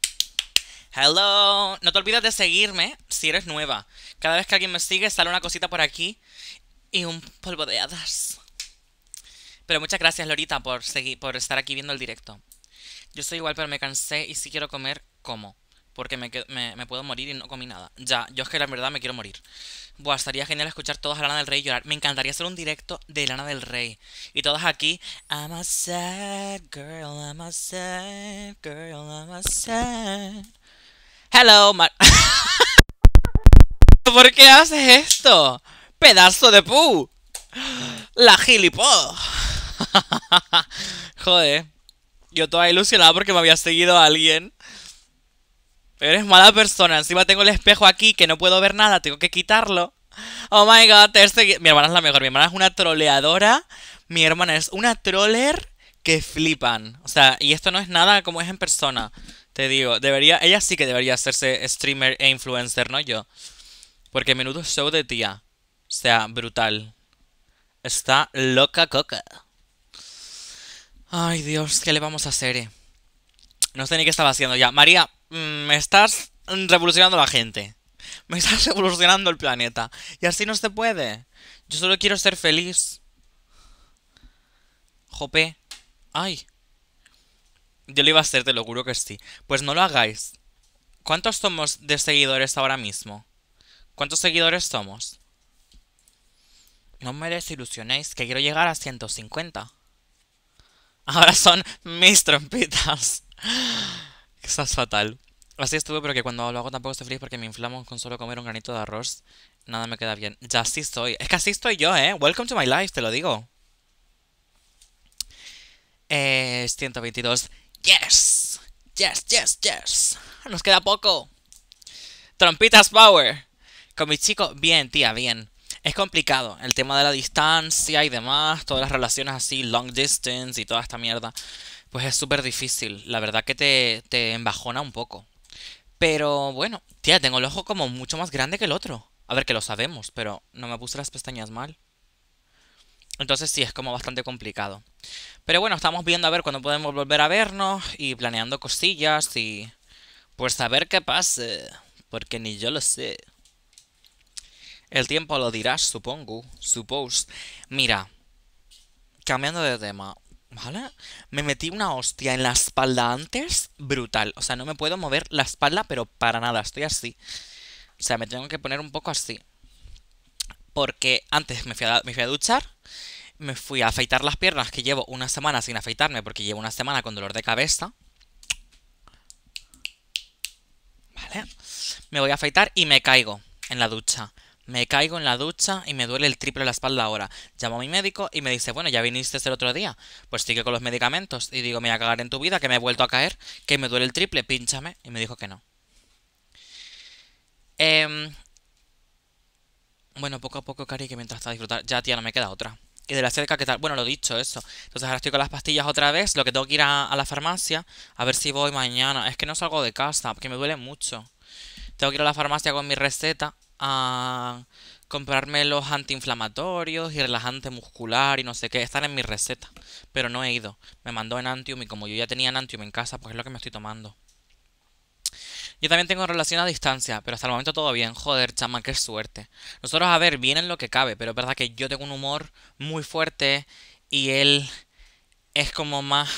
Hello, no te olvides de seguirme si eres nueva. Cada vez que alguien me sigue sale una cosita por aquí y un polvo de hadas. Pero muchas gracias Lorita por, seguir, por estar aquí viendo el directo. Yo soy igual, pero me cansé y si quiero comer, como. Porque me, puedo morir y no comí nada. Ya, yo es que la verdad me quiero morir. Buah, estaría genial escuchar todas a Lana del Rey llorar. Me encantaría hacer un directo de Lana del Rey. Y todas aquí. I'm sad girl, I'm sad girl, I'm sad. Hello, Mar. (laughs) ¿Por qué haces esto? ¡Pedazo de pu! La (laughs) Joder. Yo toda ilusionada porque me había seguido a alguien. Pero eres mala persona. Encima tengo el espejo aquí que no puedo ver nada. Tengo que quitarlo. Oh my god, Mi hermana es la mejor. Mi hermana es una troleadora. Mi hermana es una troller que flipan. O sea, y esto no es nada como es en persona. Te digo, debería, ella sí que debería hacerse streamer e influencer, no yo. Porque menudo show de tía. O sea, brutal. Está loca coca. Ay, Dios, ¿qué le vamos a hacer, eh? No sé ni qué estaba haciendo ya. María, mm, me estás revolucionando la gente. Me estás (laughs) revolucionando el planeta. Y así no se puede. Yo solo quiero ser feliz. Jope. Ay. Yo le iba a hacer, te lo juro que sí. Pues no lo hagáis. ¿Cuántos somos de seguidores ahora mismo? ¿Cuántos seguidores somos? No me desilusionéis, que quiero llegar a 150. Ahora son mis trompitas. (gasps) Eso es fatal. Así estuve, pero que cuando lo hago tampoco estoy feliz porque me inflamo con solo comer un granito de arroz. Nada me queda bien. Ya así estoy. Es que así estoy yo, ¿eh? Welcome to my life, te lo digo. Eh, 122. Yes. Yes, yes, yes. Nos queda poco. Trompitas Power. Con mi chico, bien, tía, bien. Es complicado el tema de la distancia y demás, todas las relaciones así, long distance y toda esta mierda. Pues es súper difícil, la verdad que te, embajona un poco. Pero bueno, tía, tengo el ojo como mucho más grande que el otro. A ver, que lo sabemos, pero no me puse las pestañas mal. Entonces sí, es como bastante complicado. Pero bueno, estamos viendo a ver cuándo podemos volver a vernos y planeando cosillas y... Pues a ver qué pase, porque ni yo lo sé. El tiempo lo dirás, supongo. Suppose. Mira. Cambiando de tema. ¿Vale? Me metí una hostia en la espalda antes. Brutal. O sea, no me puedo mover la espalda, pero para nada. Estoy así. O sea, me tengo que poner un poco así. Porque antes me fui a, duchar. Me fui a afeitar las piernas, que llevo una semana sin afeitarme, porque llevo una semana con dolor de cabeza. ¿Vale? Me voy a afeitar y me caigo en la ducha. Me caigo en la ducha y me duele el triple la espalda ahora. Llamo a mi médico y me dice, bueno, ya viniste el otro día. Pues sigue con los medicamentos. Y digo, me voy a cagar en tu vida, que me he vuelto a caer, que me duele el triple, pínchame. Y me dijo que no. Em, bueno, poco a poco, Cari, que mientras está disfrutar, ya tía, no me queda otra. Y de la cerca, ¿qué tal? Bueno, lo dicho, eso. Entonces ahora estoy con las pastillas otra vez, lo que tengo que ir a, a la farmacia, a ver si voy mañana. Es que no salgo de casa, porque me duele mucho. Tengo que ir a la farmacia con mi receta a comprarme los antiinflamatorios y relajante muscular y no sé qué. Están en mi receta, pero no he ido. Me mandó en Antium y como yo ya tenía Enantium en casa, pues es lo que me estoy tomando. Yo también tengo relación a distancia, pero hasta el momento todo bien. Joder, chama, qué suerte. Nosotros, a ver, vienen lo que cabe, pero es verdad que yo tengo un humor muy fuerte y él es como más.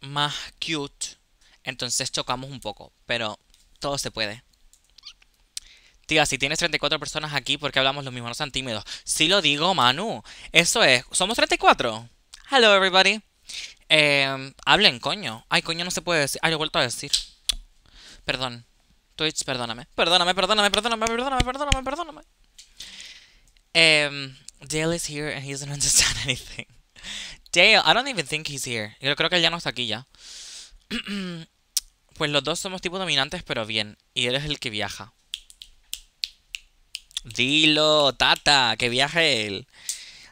más cute. Entonces chocamos un poco, pero todo se puede. Tía, si tienes 34 personas aquí, ¿por qué hablamos los mismos? No sean tímidos. Sí lo digo, Manu. Eso es. ¿Somos 34? Hello, everybody. Eh, hablen, coño. Ay, coño, no se puede decir. Ah, lo he vuelto a decir. Perdón. Twitch, perdóname. Perdóname, perdóname, perdóname, perdóname, perdóname, perdóname. Em, Dale is here and he doesn't understand (laughs) anything. Dale, I don't even think he's here. Yo creo que él ya no está aquí ya. (clears throat) pues los dos somos tipos dominantes, pero bien. Y él es el que viaja. Dilo, tata, que viaje él.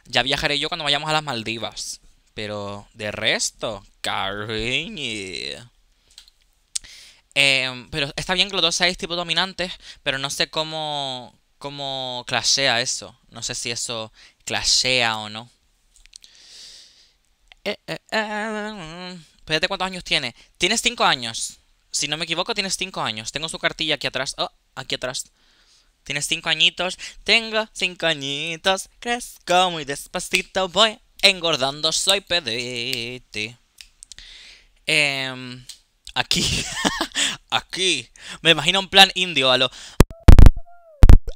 Ya viajaré yo cuando vayamos a las Maldivas. Pero de resto, cariño. Em, pero está bien que los dos seáis tipo dominantes, pero no sé cómo, cómo clasea eso. No sé si eso clasea o no. Espérate eh, eh, eh, mm. cuántos años tiene. Tienes 5 años. Si no me equivoco, tienes 5 años. Tengo su cartilla aquí atrás. Oh, aquí atrás. Tienes cinco añitos, tengo cinco añitos, crezco muy despacito, voy engordando, soy pedite. Em, aquí, (laughs) aquí, me imagino un plan indio a lo...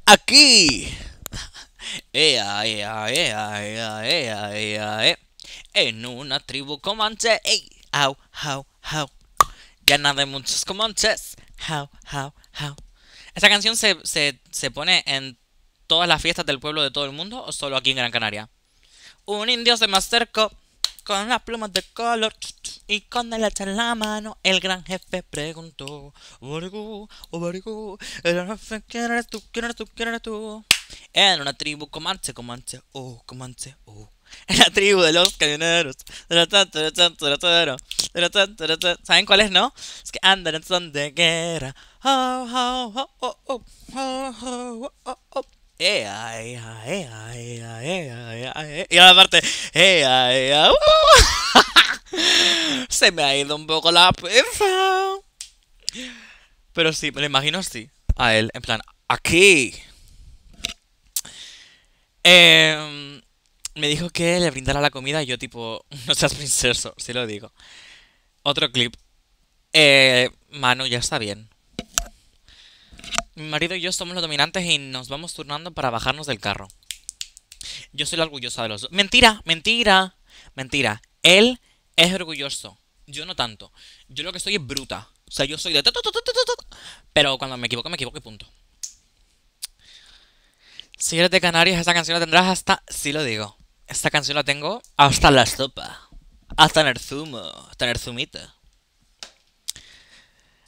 Aquí. (laughs) Eh. En una tribu comanche, ey, au, au, au. Llena de muchos comanches, au, au, au. ¿Esa canción se, se, se pone en todas las fiestas del pueblo de todo el mundo o solo aquí en Gran Canaria? Un indio se me acercó con las plumas de color y con el hacha en la mano. El gran jefe preguntó: ¿El ¿quién eres tú? ¿Quién eres tú? ¿Quién eres tú? En una tribu comanche, comanche, oh, comanche, oh. En la tribu de los camioneros. ¿Saben cuál es, no? Es que andan en son de guerra. Y parte se me ha ido un poco la pinza. Pero sí, me lo imagino así. A él, en plan, aquí. Em, me dijo que le brindara la comida y yo tipo, (laughs) no seas princeso, si lo digo. Otro clip. Eh, mano, ya está bien. Mi marido y yo somos los dominantes y nos vamos turnando para bajarnos del carro. Yo soy la orgullosa de los dos. Mentira, mentira, mentira. Él es orgulloso. Yo no tanto. Yo lo que soy es bruta. O sea, yo soy de... Pero cuando me equivoco, me equivoco y punto. Si eres de Canarias, esta canción la tendrás hasta... Sí lo digo. Esta canción la tengo hasta la sopa. Hasta en el zumo. Hasta en el zumito.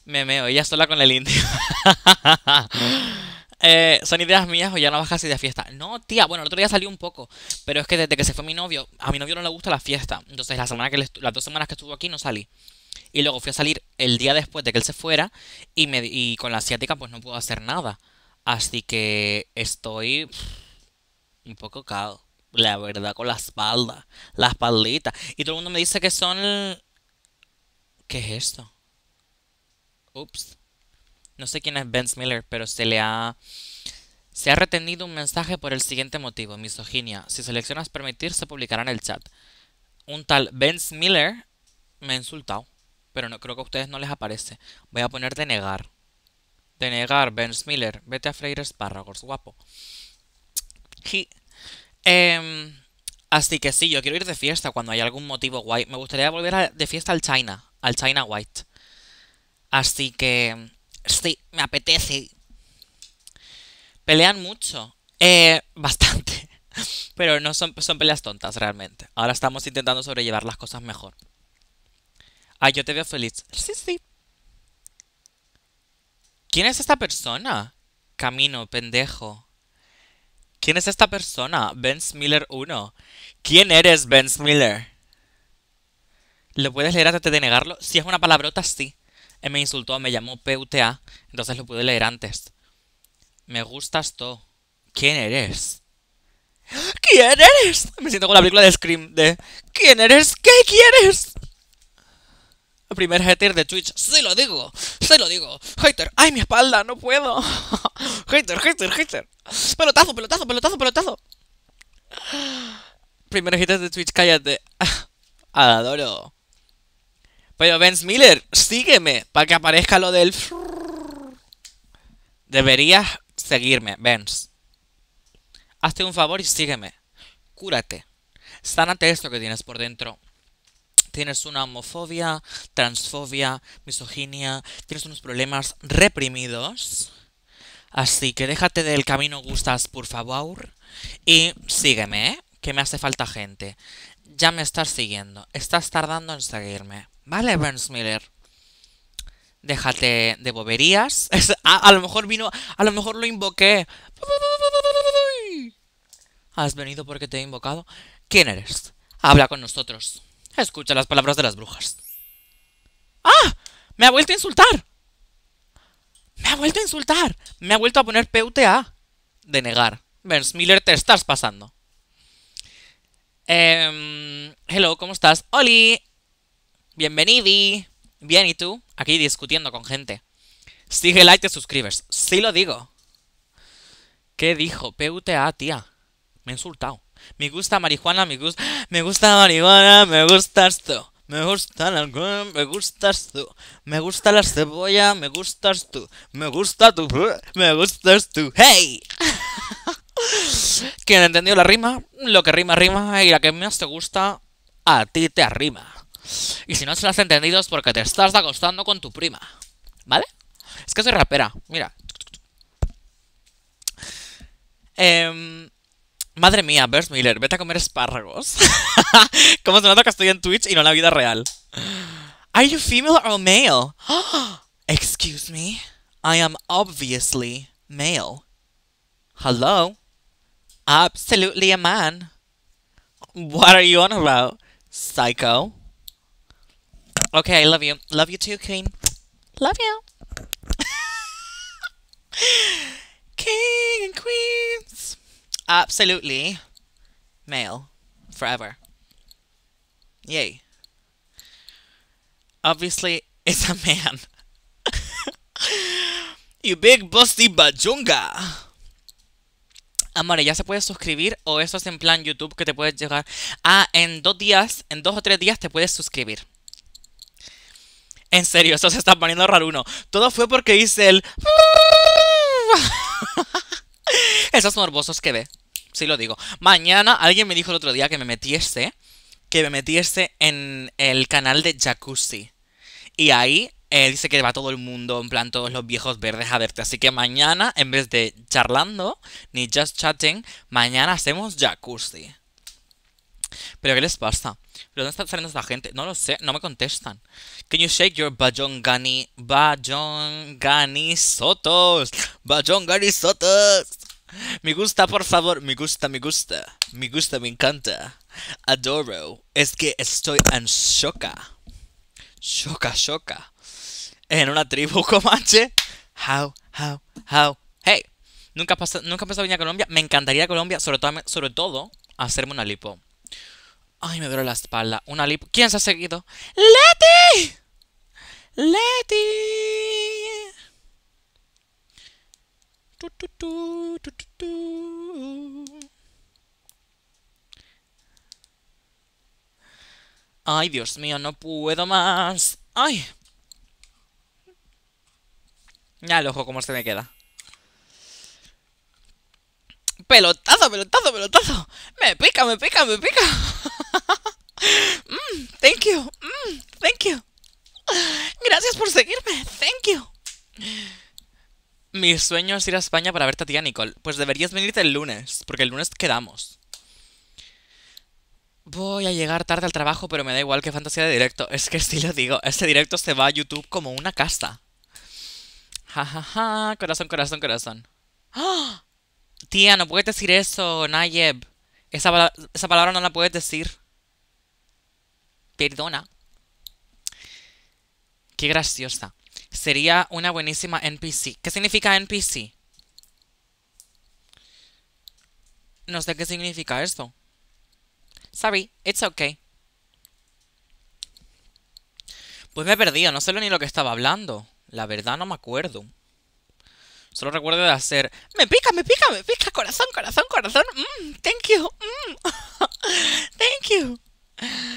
Me meo, ella sola con el indio. (laughs) Eh, son ideas mías o ya no vas casi de fiesta. No, tía, bueno, el otro día salí un poco, pero es que desde que se fue mi novio, a mi novio no le gusta la fiesta. Entonces, la semana que las dos semanas que estuvo aquí no salí. Y luego fui a salir el día después de que él se fuera y, me, y con la asiática pues no puedo hacer nada. Así que estoy un poco cao, la verdad, con la espalda, la espaldita. Y todo el mundo me dice que son... ¿Qué es esto? Ups. No sé quién es Ben Miller, pero se le ha... Se ha retenido un mensaje por el siguiente motivo, misoginia. Si seleccionas permitir, se publicará en el chat. Un tal Ben Miller me ha insultado, pero no creo que a ustedes no les aparece. Voy a poner denegar. Denegar, Ben Miller. Vete a freír espárragos, guapo. Em, así que sí, yo quiero ir de fiesta cuando hay algún motivo guay. Me gustaría volver de fiesta al China, al China White. Así que... Sí, me apetece. Pelean mucho. Eh, (laughs) bastante. Pero no son, peleas tontas realmente. Ahora estamos intentando sobrellevar las cosas mejor. Ah, yo te veo feliz. Sí, sí. ¿Quién es esta persona? Camino, pendejo. ¿Quién es esta persona? Ben Miller 1. ¿Quién eres, Ben Miller? ¿Lo puedes leer antes de negarlo? Si es una palabrota, sí. Él me insultó, me llamó PUTA, entonces lo pude leer antes. Me gustas tú. ¿Quién eres? ¿Quién eres? Me siento con la película de Scream de ¿Quién eres? ¿Qué quieres? El primer hater de Twitch. Se lo digo, se lo digo. Hater, ay mi espalda, no puedo. (laughs) hater, hater, hater. Pelotazo, pelotazo, pelotazo, pelotazo. Primer hater de Twitch, cállate. (laughs) Adoro. Pero Vince Miller, sígueme para que aparezca lo del... Deberías seguirme, Vince. Hazte un favor y sígueme. Cúrate. Sánate esto que tienes por dentro. Tienes una homofobia, transfobia, misoginia, tienes unos problemas reprimidos. Así que déjate del camino gustas, por favor. Y sígueme, ¿eh? que me hace falta gente. Ya me estás siguiendo. Estás tardando en seguirme. Vale, Burns Miller. Déjate de boberías. (laughs) A, lo mejor vino, a lo mejor lo invoqué. Has venido porque te he invocado. ¿Quién eres? Habla con nosotros. Escucha las palabras de las brujas. ¡Ah! ¡Me ha vuelto a insultar! ¡Me ha vuelto a insultar! ¡Me ha vuelto a poner PUTA! De negar. Burns Miller, te estás pasando. Em, hello, ¿cómo estás? ¡Oli! Bienvenidi. Bien, ¿y tú? Aquí discutiendo con gente. Sigue like, te suscribes. Sí lo digo. ¿Qué dijo? PUTA, tía. Me he insultado. Me gusta marihuana, me gusta... Me gusta marihuana, me gusta esto. Me gusta la me gustas tú. Me gusta la cebolla, me gustas tú. Me gusta tú, me gustas tú. ¡Hey! (laughs) Quien entendió la rima, lo que rima, rima. Y la que más te gusta, a ti te arrima. Y si no se las has entendido es porque te estás acostando con tu prima. ¿Vale? Es que soy rapera, mira. Em, madre mía, Bert Miller, vete a comer espárragos. (laughs) ¿Cómo se nota que estoy en Twitch y no en la vida real? Are you female or male? (gasps) excuse me. I am obviously male. Hello? Absolutely a man. What are you on about, psycho? Okay, I love you. Love you too, Queen. Love you. (laughs) King and Queens. Absolutely. Male. Forever. Yay. Obviously, (laughs) it's a man. (laughs) you big busty bajunga. Amore, ¿ya se puede suscribir o eso es en plan YouTube que te puedes llegar? Ah, en dos días, en dos o tres días te puedes suscribir. En serio, eso se está poniendo raro uno. Todo fue porque hice el... Esos morbosos que ve. Sí lo digo. Mañana alguien me dijo el otro día que me metiese. Que me metiese en el canal de Jacuzzi. Y ahí eh, dice que va todo el mundo, en plan todos los viejos verdes a verte. Así que mañana, en vez de charlando, ni just chatting, mañana hacemos jacuzzi. Pero ¿qué les pasa? ¿Pero dónde está saliendo esta gente? No lo sé, no me contestan. Can you shake your Bajongani... Bajongani Sotos? Bajongani Sotos. Me gusta, por favor. Me gusta, me gusta. Me gusta, me encanta. Adoro. Es que estoy en shoca. Shoca, shoka En una tribu (laughs) comanche. How, how, how. Hey. Nunca he nunca pasado venir a Colombia. Me encantaría Colombia, sobre todo, sobre todo hacerme una lipo. Ay, me duele la espalda. Una lipo. ¿Quién se ha seguido? ¡Leti! ¡Leti! Ay, Dios mío, no puedo más. Ay. Ya el ojo como se me queda pelotazo, pelotazo, pelotazo. Me pica, me pica, me pica. (laughs) Mm, thank you, mm, thank you. Gracias por seguirme, thank you. Mi sueño es ir a España para verte a ti, Nicole. Pues deberías venirte el lunes, porque el lunes quedamos. Voy a llegar tarde al trabajo, pero me da igual que fantasía de directo. Es que si lo digo, este directo se va a YouTube como una casa. Ja, Corazón, corazón, corazón. ¡Ah! Tía, no puedes decir eso, Nayeb. Esa, esa palabra no la puedes decir. Perdona. Qué graciosa. Sería una buenísima NPC. ¿Qué significa NPC? No sé qué significa esto. Sorry, it's okay. Pues me he perdido, no sé ni lo que estaba hablando. La verdad no me acuerdo. Solo recuerdo de hacer... Me pica, me pica, me pica, corazón, corazón, corazón. mmm thank you. ¡Mmm! (laughs) thank you.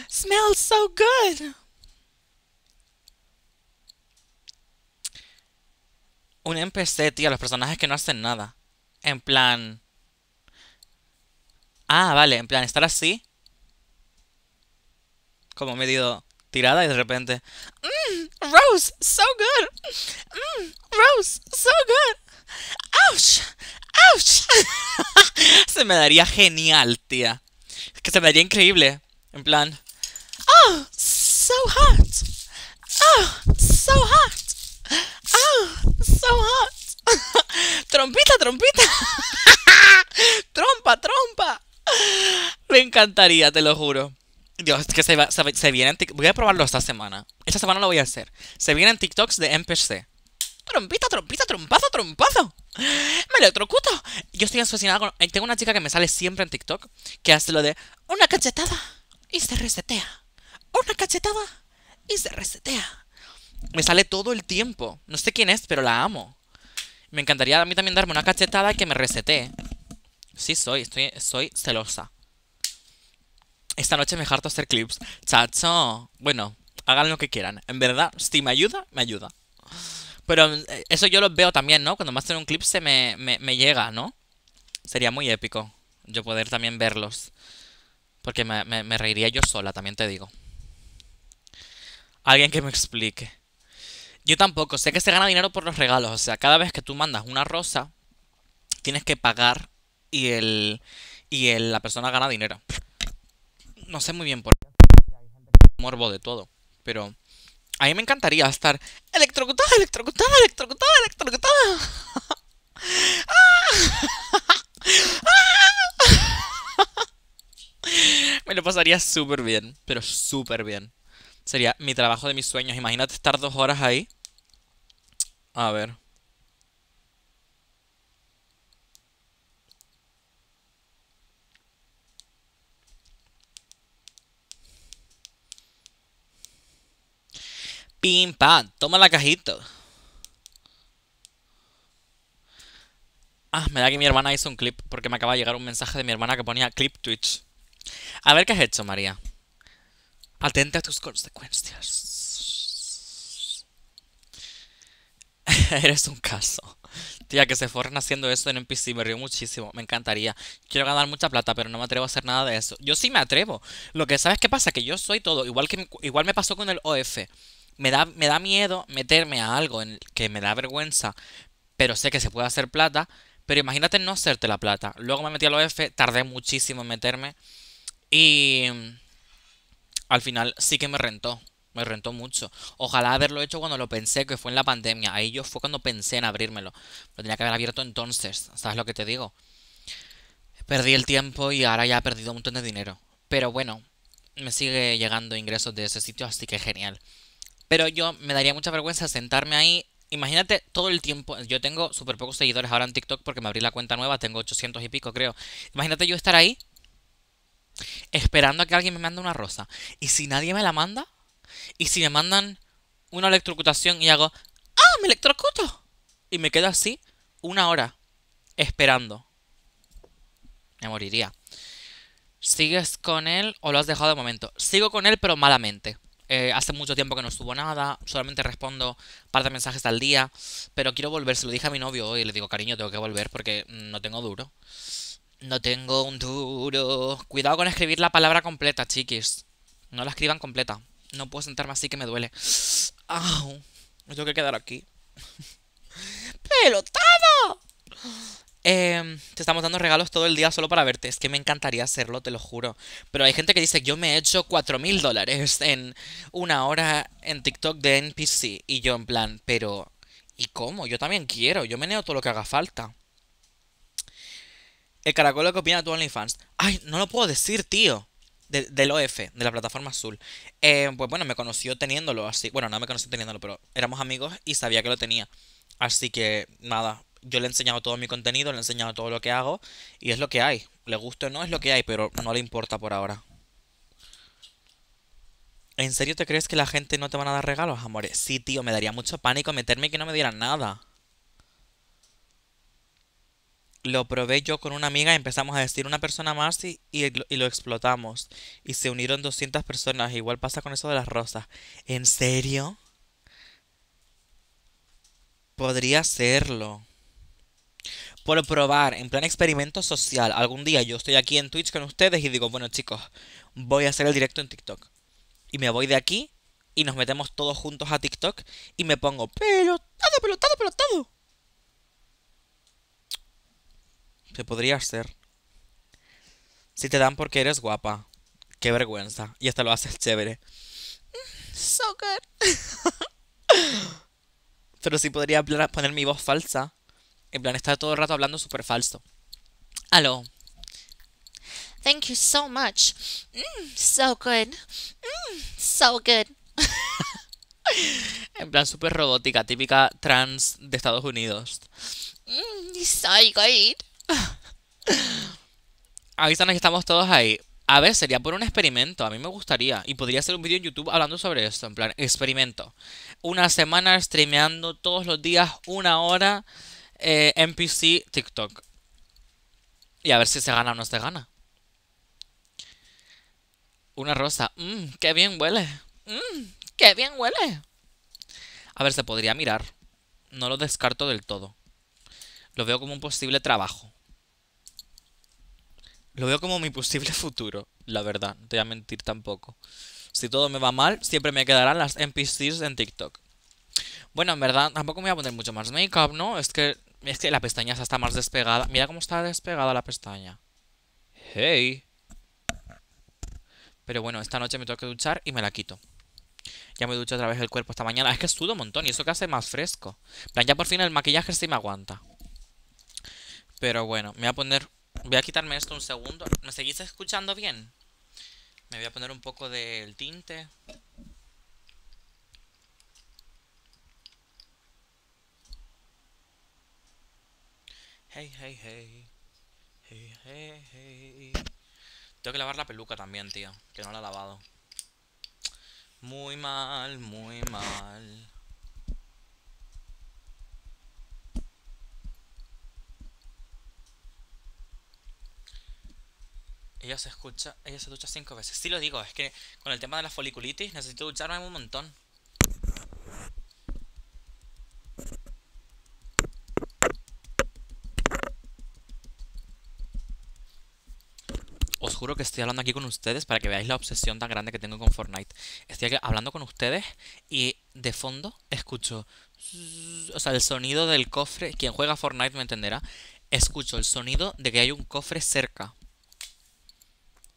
Smells so good. Un NPC, tío, los personajes que no hacen nada. En plan... Ah, vale, en plan, estar así. Como medio tirada y de repente... ¡Mmm! Rose, so good. ¡Mmm! Rose, so good. ¡Auch! ¡Auch! (laughs) se me daría genial, tía. Es que se me daría increíble. En plan. ¡Oh! ¡So hot! ¡Oh! ¡So hot! ¡Oh! ¡So hot! (laughs) ¡Trompita, trompita! (laughs) ¡Trompa, trompa! Me encantaría, te lo juro. Dios, es que se, va, se, vienen. Voy a probarlo esta semana. Esta semana lo voy a hacer. Se vienen TikToks de MPC trompita, trompita, trompazo, trompazo. Me electrocuto. Yo estoy asociado. con... Eh, tengo una chica que me sale siempre en TikTok que hace lo de una cachetada y se resetea. Una cachetada y se resetea. Me sale todo el tiempo. No sé quién es, pero la amo. Me encantaría a mí también darme una cachetada y que me resetee. Sí, soy, estoy, soy celosa. Esta noche me harto hacer clips. Chacho. Bueno, hagan lo que quieran. En verdad, si me ayuda, me ayuda. Pero eh, eso yo lo veo también, ¿no? Cuando más hacen un clip se me, llega, ¿no? Sería muy épico yo poder también verlos. Porque me, reiría yo sola, también te digo. Alguien que me explique. Yo tampoco, sé que se gana dinero por los regalos. O sea, cada vez que tú mandas una rosa, tienes que pagar y el. Y la persona gana dinero. No sé muy bien por qué. Morbo de todo. Pero. A mí me encantaría estar electrocutada, electrocutada, electrocutada, electrocutada. (laughs) Me lo pasaría súper bien, pero súper bien. Sería mi trabajo de mis sueños. Imagínate estar dos horas ahí. A ver. Pim, pam. Toma la cajita. Ah, me da que mi hermana hizo un clip porque me acaba de llegar un mensaje de mi hermana que ponía clip Twitch. A ver qué has hecho, María. Atente a tus consecuencias. (laughs) Eres un caso. Tía, que se forren haciendo eso en un me río muchísimo, me encantaría. Quiero ganar mucha plata, pero no me atrevo a hacer nada de eso. Yo sí me atrevo. Lo que sabes qué pasa, que yo soy todo, igual que igual me pasó con el OF me da, me da miedo meterme a algo en que me da vergüenza, pero sé que se puede hacer plata. Pero imagínate no hacerte la plata. Luego me metí a los tardé muchísimo en meterme. Y mm, al final sí que me rentó. Me rentó mucho. Ojalá haberlo hecho cuando lo pensé, que fue en la pandemia. Ahí yo fue cuando pensé en abrírmelo. Lo tenía que haber abierto entonces. ¿Sabes lo que te digo? Perdí el tiempo y ahora ya he perdido un montón de dinero. Pero bueno, me sigue llegando ingresos de ese sitio, así que genial. Pero yo me daría mucha vergüenza sentarme ahí. Imagínate todo el tiempo. Yo tengo súper pocos seguidores ahora en TikTok porque me abrí la cuenta nueva. Tengo 800 y pico, creo. Imagínate yo estar ahí esperando a que alguien me mande una rosa. Y si nadie me la manda, y si me mandan una electrocutación y hago, ¡ah, me electrocuto! Y me quedo así una hora esperando. Me moriría. ¿Sigues con él o lo has dejado de momento? Sigo con él, pero malamente. Eh, hace mucho tiempo que no estuvo nada, solamente respondo un par de mensajes al día, pero quiero volver, se lo dije a mi novio hoy, le digo, cariño, tengo que volver porque no tengo duro. No tengo un duro. Cuidado con escribir la palabra completa, chiquis. No la escriban completa. No puedo sentarme así que me duele. Me tengo que quedar aquí. (laughs) pelotado Em, te estamos dando regalos todo el día solo para verte. Es que me encantaría hacerlo, te lo juro. Pero hay gente que dice, yo me he hecho 4000 dólares en una hora en TikTok de NPC. Y yo en plan, pero... ¿Y cómo? Yo también quiero. Yo meneo todo lo que haga falta. El caracol que opina tu OnlyFans. Ay, no lo puedo decir, tío. del OF, de la plataforma azul. Em, pues bueno, me conoció teniéndolo así. Bueno, no me conoció teniéndolo, pero éramos amigos y sabía que lo tenía. Así que, nada, yo le he enseñado todo mi contenido, le he enseñado todo lo que hago y es lo que hay. Le gusta o no, es lo que hay, pero no le importa por ahora. ¿En serio te crees que la gente no te van a dar regalos, amores? Sí, tío, me daría mucho pánico meterme y que no me dieran nada. Lo probé yo con una amiga y empezamos a decir una persona más y, y, y lo explotamos. Y se unieron 200 personas. Igual pasa con eso de las rosas. ¿En serio? Podría serlo por probar en plan experimento social. Algún día yo estoy aquí en Twitch con ustedes y digo, bueno chicos, voy a hacer el directo en TikTok. Y me voy de aquí y nos metemos todos juntos a TikTok y me pongo pelotado, pelotado, pelotado. Se podría hacer. Si te dan porque eres guapa. Qué vergüenza. Y hasta lo haces chévere. So good. (laughs) Pero si podría poner mi voz falsa. En plan, está todo el rato hablando súper falso. Aló. Thank you so much. Mm, so good. Mm, so good. (laughs) en plan, súper robótica, típica trans de Estados Unidos. Mm, so good. (laughs) Avisan que estamos todos ahí. A ver, sería por un experimento. A mí me gustaría. Y podría hacer un vídeo en YouTube hablando sobre esto. En plan, experimento. Una semana streameando todos los días, una hora. Eh, NPC TikTok. Y a ver si se gana o no se gana. Una rosa. Mmm, qué bien huele. Mmm, qué bien huele. A ver, se podría mirar. No lo descarto del todo. Lo veo como un posible trabajo. Lo veo como mi posible (laughs) futuro, la verdad. No te voy a mentir tampoco. Si todo me va mal, siempre me quedarán las NPCs en TikTok. Bueno, en verdad, tampoco me voy a poner mucho más make-up, ¿no? Es que es que la pestaña está más despegada. Mira cómo está despegada la pestaña. ¡Hey! Pero bueno, esta noche me tengo que duchar y me la quito. Ya me ducho otra vez el cuerpo esta mañana. Es que sudo un montón y eso que hace más fresco. plan, ya por fin el maquillaje sí me aguanta. Pero bueno, me voy a poner... Voy a quitarme esto un segundo. ¿Me seguís escuchando bien? Me voy a poner un poco del tinte. Hey, hey, hey. Hey, hey, hey. Tengo que lavar la peluca también, tío. Que no la he lavado. Muy mal, muy mal. Ella se escucha, ella se ducha cinco veces. Sí lo digo, es que con el tema de la foliculitis necesito ducharme un montón. juro que estoy hablando aquí con ustedes para que veáis la obsesión tan grande que tengo con Fortnite. Estoy hablando con ustedes y de fondo escucho... O sea, el sonido del cofre. Quien juega Fortnite me entenderá. Escucho el sonido de que hay un cofre cerca.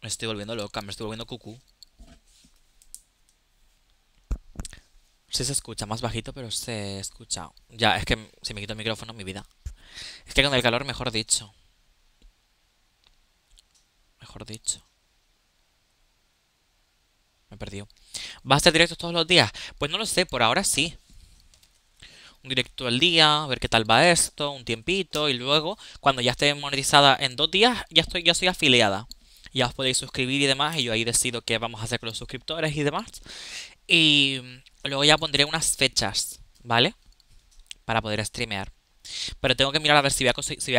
Me estoy volviendo loca, me estoy volviendo cucú. Sí se escucha, más bajito, pero se escucha. Ya, es que si me quito el micrófono, mi vida. Es que con el calor, mejor dicho mejor dicho. Me he perdido. a ser directos todos los días? Pues no lo sé, por ahora sí. Un directo al día, a ver qué tal va esto, un tiempito, y luego, cuando ya esté monetizada en dos días, ya estoy, ya soy afiliada. Ya os podéis suscribir y demás, y yo ahí decido qué vamos a hacer con los suscriptores y demás. Y luego ya pondré unas fechas, ¿vale? Para poder streamear. Pero tengo que mirar a ver si voy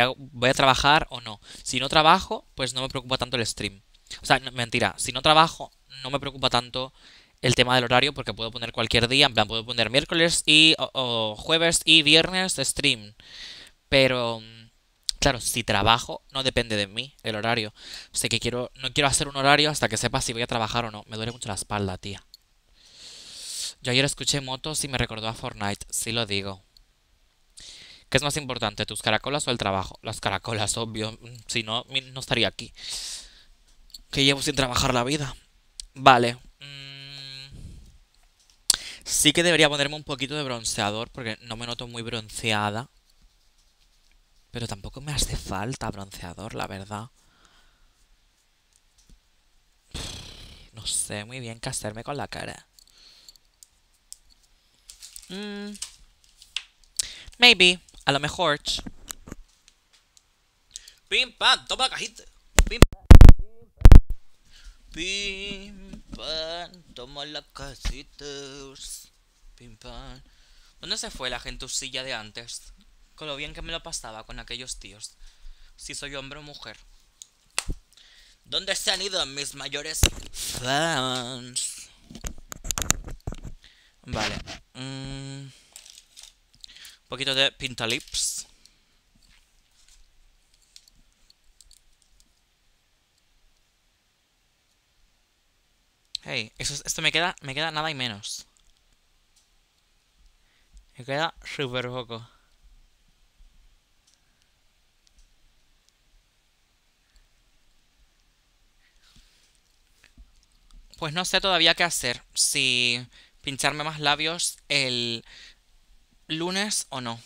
a, trabajar o no. Si no trabajo, pues no me preocupa tanto el stream. O sea, mentira, si no trabajo, no me preocupa tanto el tema del horario porque puedo poner cualquier día, en plan, puedo poner miércoles y jueves y viernes de stream. Pero claro, si trabajo, no depende de mí el horario. Sé que quiero, no quiero hacer un horario hasta que sepa si voy a trabajar o no. Me duele mucho la espalda, tía. Yo ayer escuché motos y me recordó a Fortnite, sí lo digo. ¿Qué es más importante, tus caracolas o el trabajo? Las caracolas, obvio. Si no, no estaría aquí. Que llevo sin trabajar la vida. Vale. Mm, sí que debería ponerme un poquito de bronceador porque no me noto muy bronceada. Pero tampoco me hace falta bronceador, la verdad. No sé muy bien qué hacerme con la cara. Mm. Maybe. A lo mejor. Pim pam, toma la cajita. Pim pam. Pim pam, toma la cajita. Pim pam. ¿Dónde se fue la gentusilla de antes? Con lo bien que me lo pasaba con aquellos tíos. Si soy hombre o mujer. ¿Dónde se han ido mis mayores fans? Vale. Mmm poquito de pintalips. Hey, eso, esto me queda, me queda nada y menos. Me queda súper poco. Pues no sé todavía qué hacer. Si pincharme más labios, el ¿Lunes o no?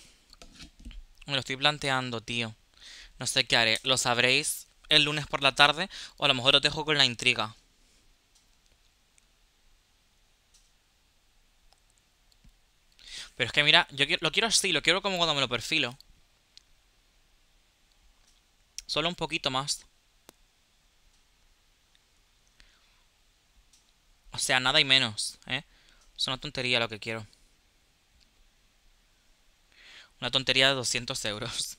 Me lo estoy planteando, tío. No sé qué haré. Lo sabréis el lunes por la tarde o a lo mejor os dejo con la intriga. Pero es que mira, yo lo quiero así, lo quiero como cuando me lo perfilo. Solo un poquito más. O sea, nada y menos, ¿eh? Es una tontería lo que quiero. Una tontería de 200 euros.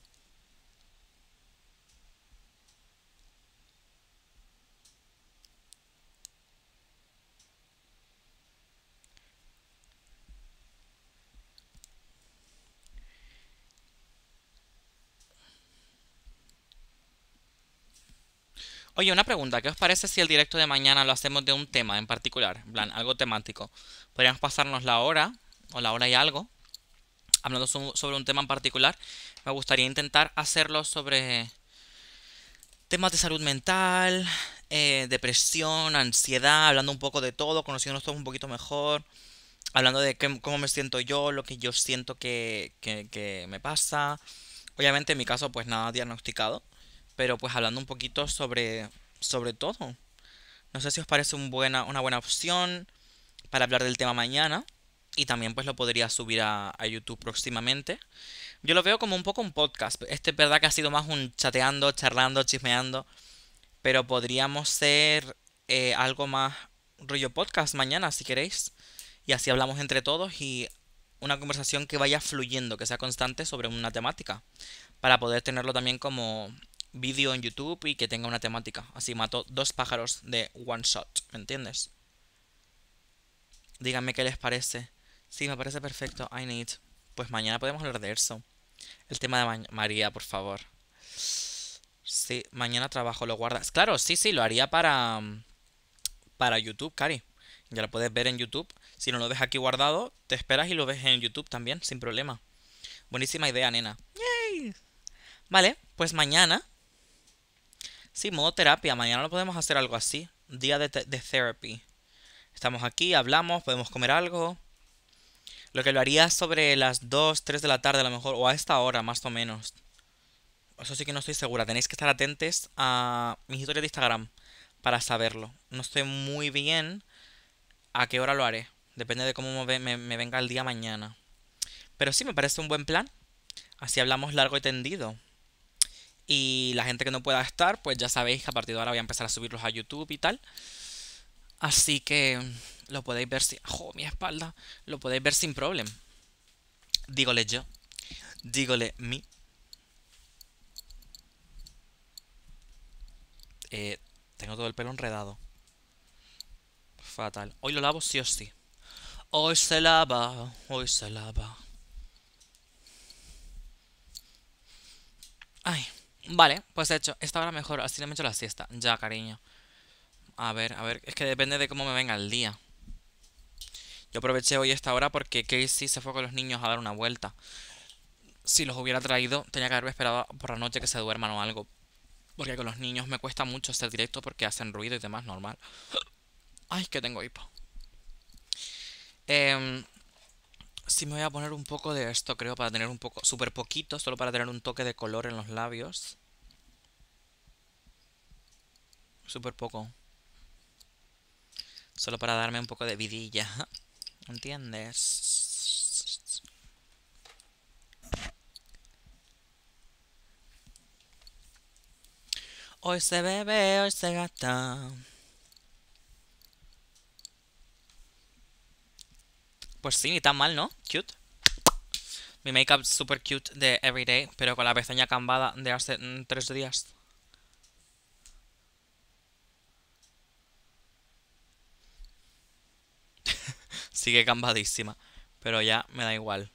Oye, una pregunta, ¿qué os parece si el directo de mañana lo hacemos de un tema en particular? En plan, algo temático. Podríamos pasarnos la hora o la hora y algo hablando sobre un tema en particular, me gustaría intentar hacerlo sobre temas de salud mental, eh, depresión, ansiedad, hablando un poco de todo, conociéndonos todos un poquito mejor, hablando de cómo me siento yo, lo que yo siento que, que me pasa. Obviamente en mi caso pues nada diagnosticado, pero pues hablando un poquito sobre, sobre todo. No sé si os parece una buena opción para hablar del tema mañana y también pues lo podría subir a, YouTube próximamente. Yo lo veo como un poco un podcast. Este es verdad que ha sido más un chateando, charlando, chismeando. Pero podríamos ser eh, algo más rollo podcast mañana si queréis. Y así hablamos entre todos y una conversación que vaya fluyendo, que sea constante sobre una temática. Para poder tenerlo también como vídeo en YouTube y que tenga una temática. Así mato dos pájaros de one shot, ¿me entiendes? Díganme qué les parece. Sí, me parece perfecto. I need. Pues mañana podemos hablar de eso. El tema de María, por favor. Sí, mañana trabajo, lo guardas. Claro, sí, sí, lo haría para, mm, para YouTube, Cari. Ya lo puedes ver en YouTube. Si no lo ves aquí guardado, te esperas y lo ves en YouTube también, sin problema. Buenísima idea, nena. ¡Yay! Vale, pues mañana. Sí, modo terapia. Mañana lo podemos hacer algo así. Día de, de therapy. Estamos aquí, hablamos, podemos comer algo. Lo que lo haría sobre las 2, 3 de la tarde a lo mejor, o a esta hora más o menos. Eso sí que no estoy segura. Tenéis que estar atentos a mis historias de Instagram para saberlo. No estoy muy bien a qué hora lo haré. Depende de cómo me venga el día mañana. Pero sí, me parece un buen plan. Así hablamos largo y tendido. Y la gente que no pueda estar, pues ya sabéis que a partir de ahora voy a empezar a subirlos a YouTube y tal. Así que lo podéis ver si... ¡Jo, mi espalda! Lo podéis ver sin problema. Dígole yo. Dígole mi. Eh, tengo todo el pelo enredado. Fatal. Hoy lo lavo sí o sí. Hoy se lava, hoy se lava. Ay, vale, pues he hecho, esta hora mejor, así no me hecho la siesta. Ya, cariño. A ver, a ver, es que depende de cómo me venga el día. Yo aproveché hoy esta hora porque Casey se fue con los niños a dar una vuelta. Si los hubiera traído, tenía que haberme esperado por la noche que se duerman o algo. Porque con los niños me cuesta mucho hacer directo porque hacen ruido y demás, normal. (gasps) Ay, que tengo hipo. Em, sí me voy a poner un poco de esto, creo, para tener un poco... Súper poquito, solo para tener un toque de color en los labios. Súper poco. Solo para darme un poco de vidilla. (laughs) ¿Entiendes? Hoy se bebe, hoy se gata Pues sí, ni tan mal, ¿no? Cute. Mi makeup super cute de everyday, pero con la pestaña cambada de hace mm, tres días. sigue gambadísima. Pero ya me da igual.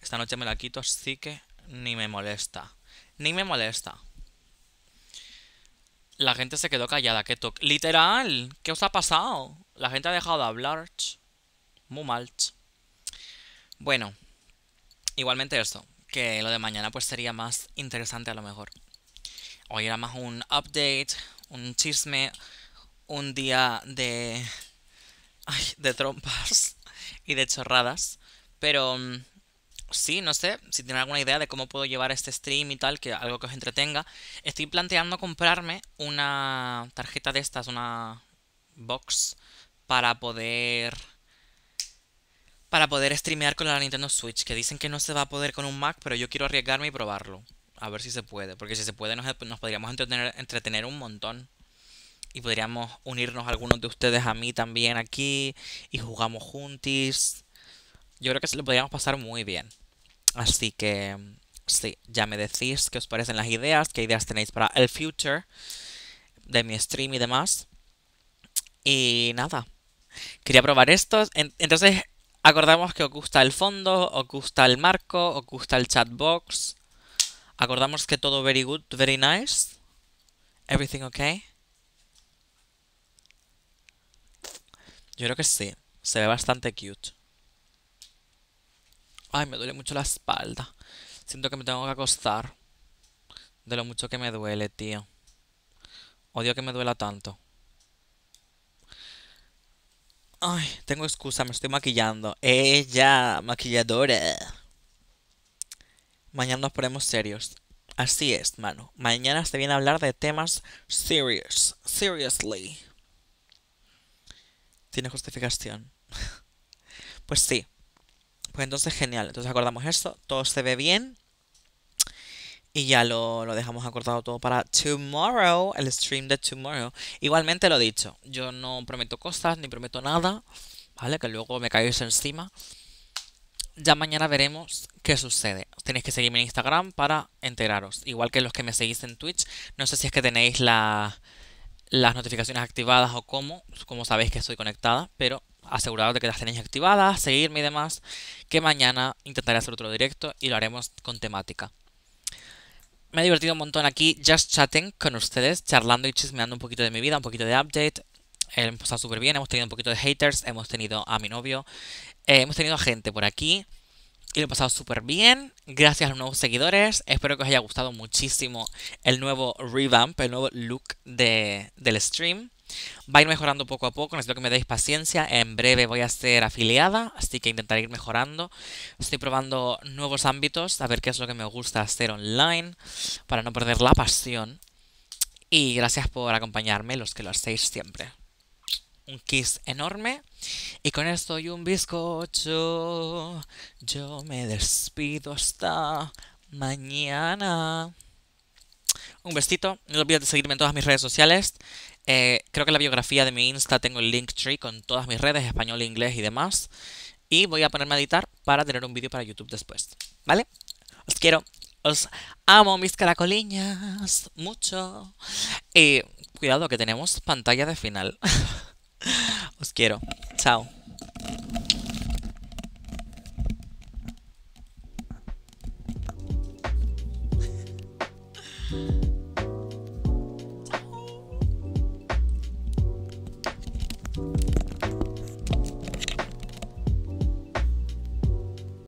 Esta noche me la quito, así que ni me molesta. Ni me molesta. La gente se quedó callada, qué toque. Literal, ¿qué os ha pasado? La gente ha dejado de hablar. Muy mal. Bueno, igualmente esto, que lo de mañana pues sería más interesante a lo mejor. Hoy era más un update, un chisme, un día de... Ay, de trompas y de chorradas. Pero mm, sí, no sé, si tienen alguna idea de cómo puedo llevar este stream y tal, que algo que os entretenga. Estoy planteando comprarme una tarjeta de estas, una box, para poder... Para poder streamear con la Nintendo Switch, que dicen que no se va a poder con un Mac, pero yo quiero arriesgarme y probarlo. A ver si se puede, porque si se puede nos, nos podríamos entretener, entretener un montón y podríamos unirnos algunos de ustedes a mí también aquí y jugamos juntis. Yo creo que se lo podríamos pasar muy bien. Así que sí, ya me decís qué os parecen las ideas, qué ideas tenéis para el future de mi stream y demás. Y nada, quería probar estos. Entonces acordamos que os gusta el fondo, os gusta el marco, os gusta el chatbox. Acordamos que todo very good, very nice. Everything okay. Yo creo que sí. Se ve bastante cute. Ay, me duele mucho la espalda. Siento que me tengo que acostar. De lo mucho que me duele, tío. Odio que me duela tanto. Ay, tengo excusa, me estoy maquillando. Ella, maquilladora. Mañana nos ponemos serios. Así es, mano. Mañana se viene a hablar de temas serious. Seriously. Tiene justificación. (laughs) pues sí. Pues entonces genial. Entonces acordamos esto. Todo se ve bien. Y ya lo, dejamos acordado todo para tomorrow, el stream de tomorrow. Igualmente lo dicho, yo no prometo cosas ni prometo nada, ¿vale? Que luego me caigáis encima. Ya mañana veremos qué sucede. Tenéis que seguirme en Instagram para enteraros. Igual que los que me seguís en Twitch. No sé si es que tenéis la, las notificaciones activadas o cómo, como sabéis que estoy conectada, pero aseguraros de que las tenéis activadas, seguirme y demás, que mañana intentaré hacer otro directo y lo haremos con temática. Me he divertido un montón aquí, just chatting con ustedes, charlando y chismeando un poquito de mi vida, un poquito de update. Hemos estado súper bien, hemos tenido un poquito de haters, hemos tenido a mi novio, eh, hemos tenido gente por aquí, y lo he pasado súper bien. Gracias a los nuevos seguidores. Espero que os haya gustado muchísimo el nuevo revamp, el nuevo look del stream. Va a ir mejorando poco a poco, necesito que me deis paciencia. En breve voy a ser afiliada, así que intentaré ir mejorando. Estoy probando nuevos ámbitos, a ver qué es lo que me gusta hacer online, para no perder la pasión. Y gracias por acompañarme, los que lo hacéis siempre un kiss enorme. Y con esto y un bizcocho, yo me despido hasta mañana. Un besito. No olvides de seguirme en todas mis redes sociales. Eh, creo que en la biografía de mi Insta tengo el link tree con todas mis redes, español, inglés y demás. Y voy a ponerme a editar para tener un vídeo para YouTube después. ¿Vale? Os quiero. Os amo mis caracoliñas. Mucho. Y cuidado que tenemos pantalla de final. (laughs) Os quiero. Chao.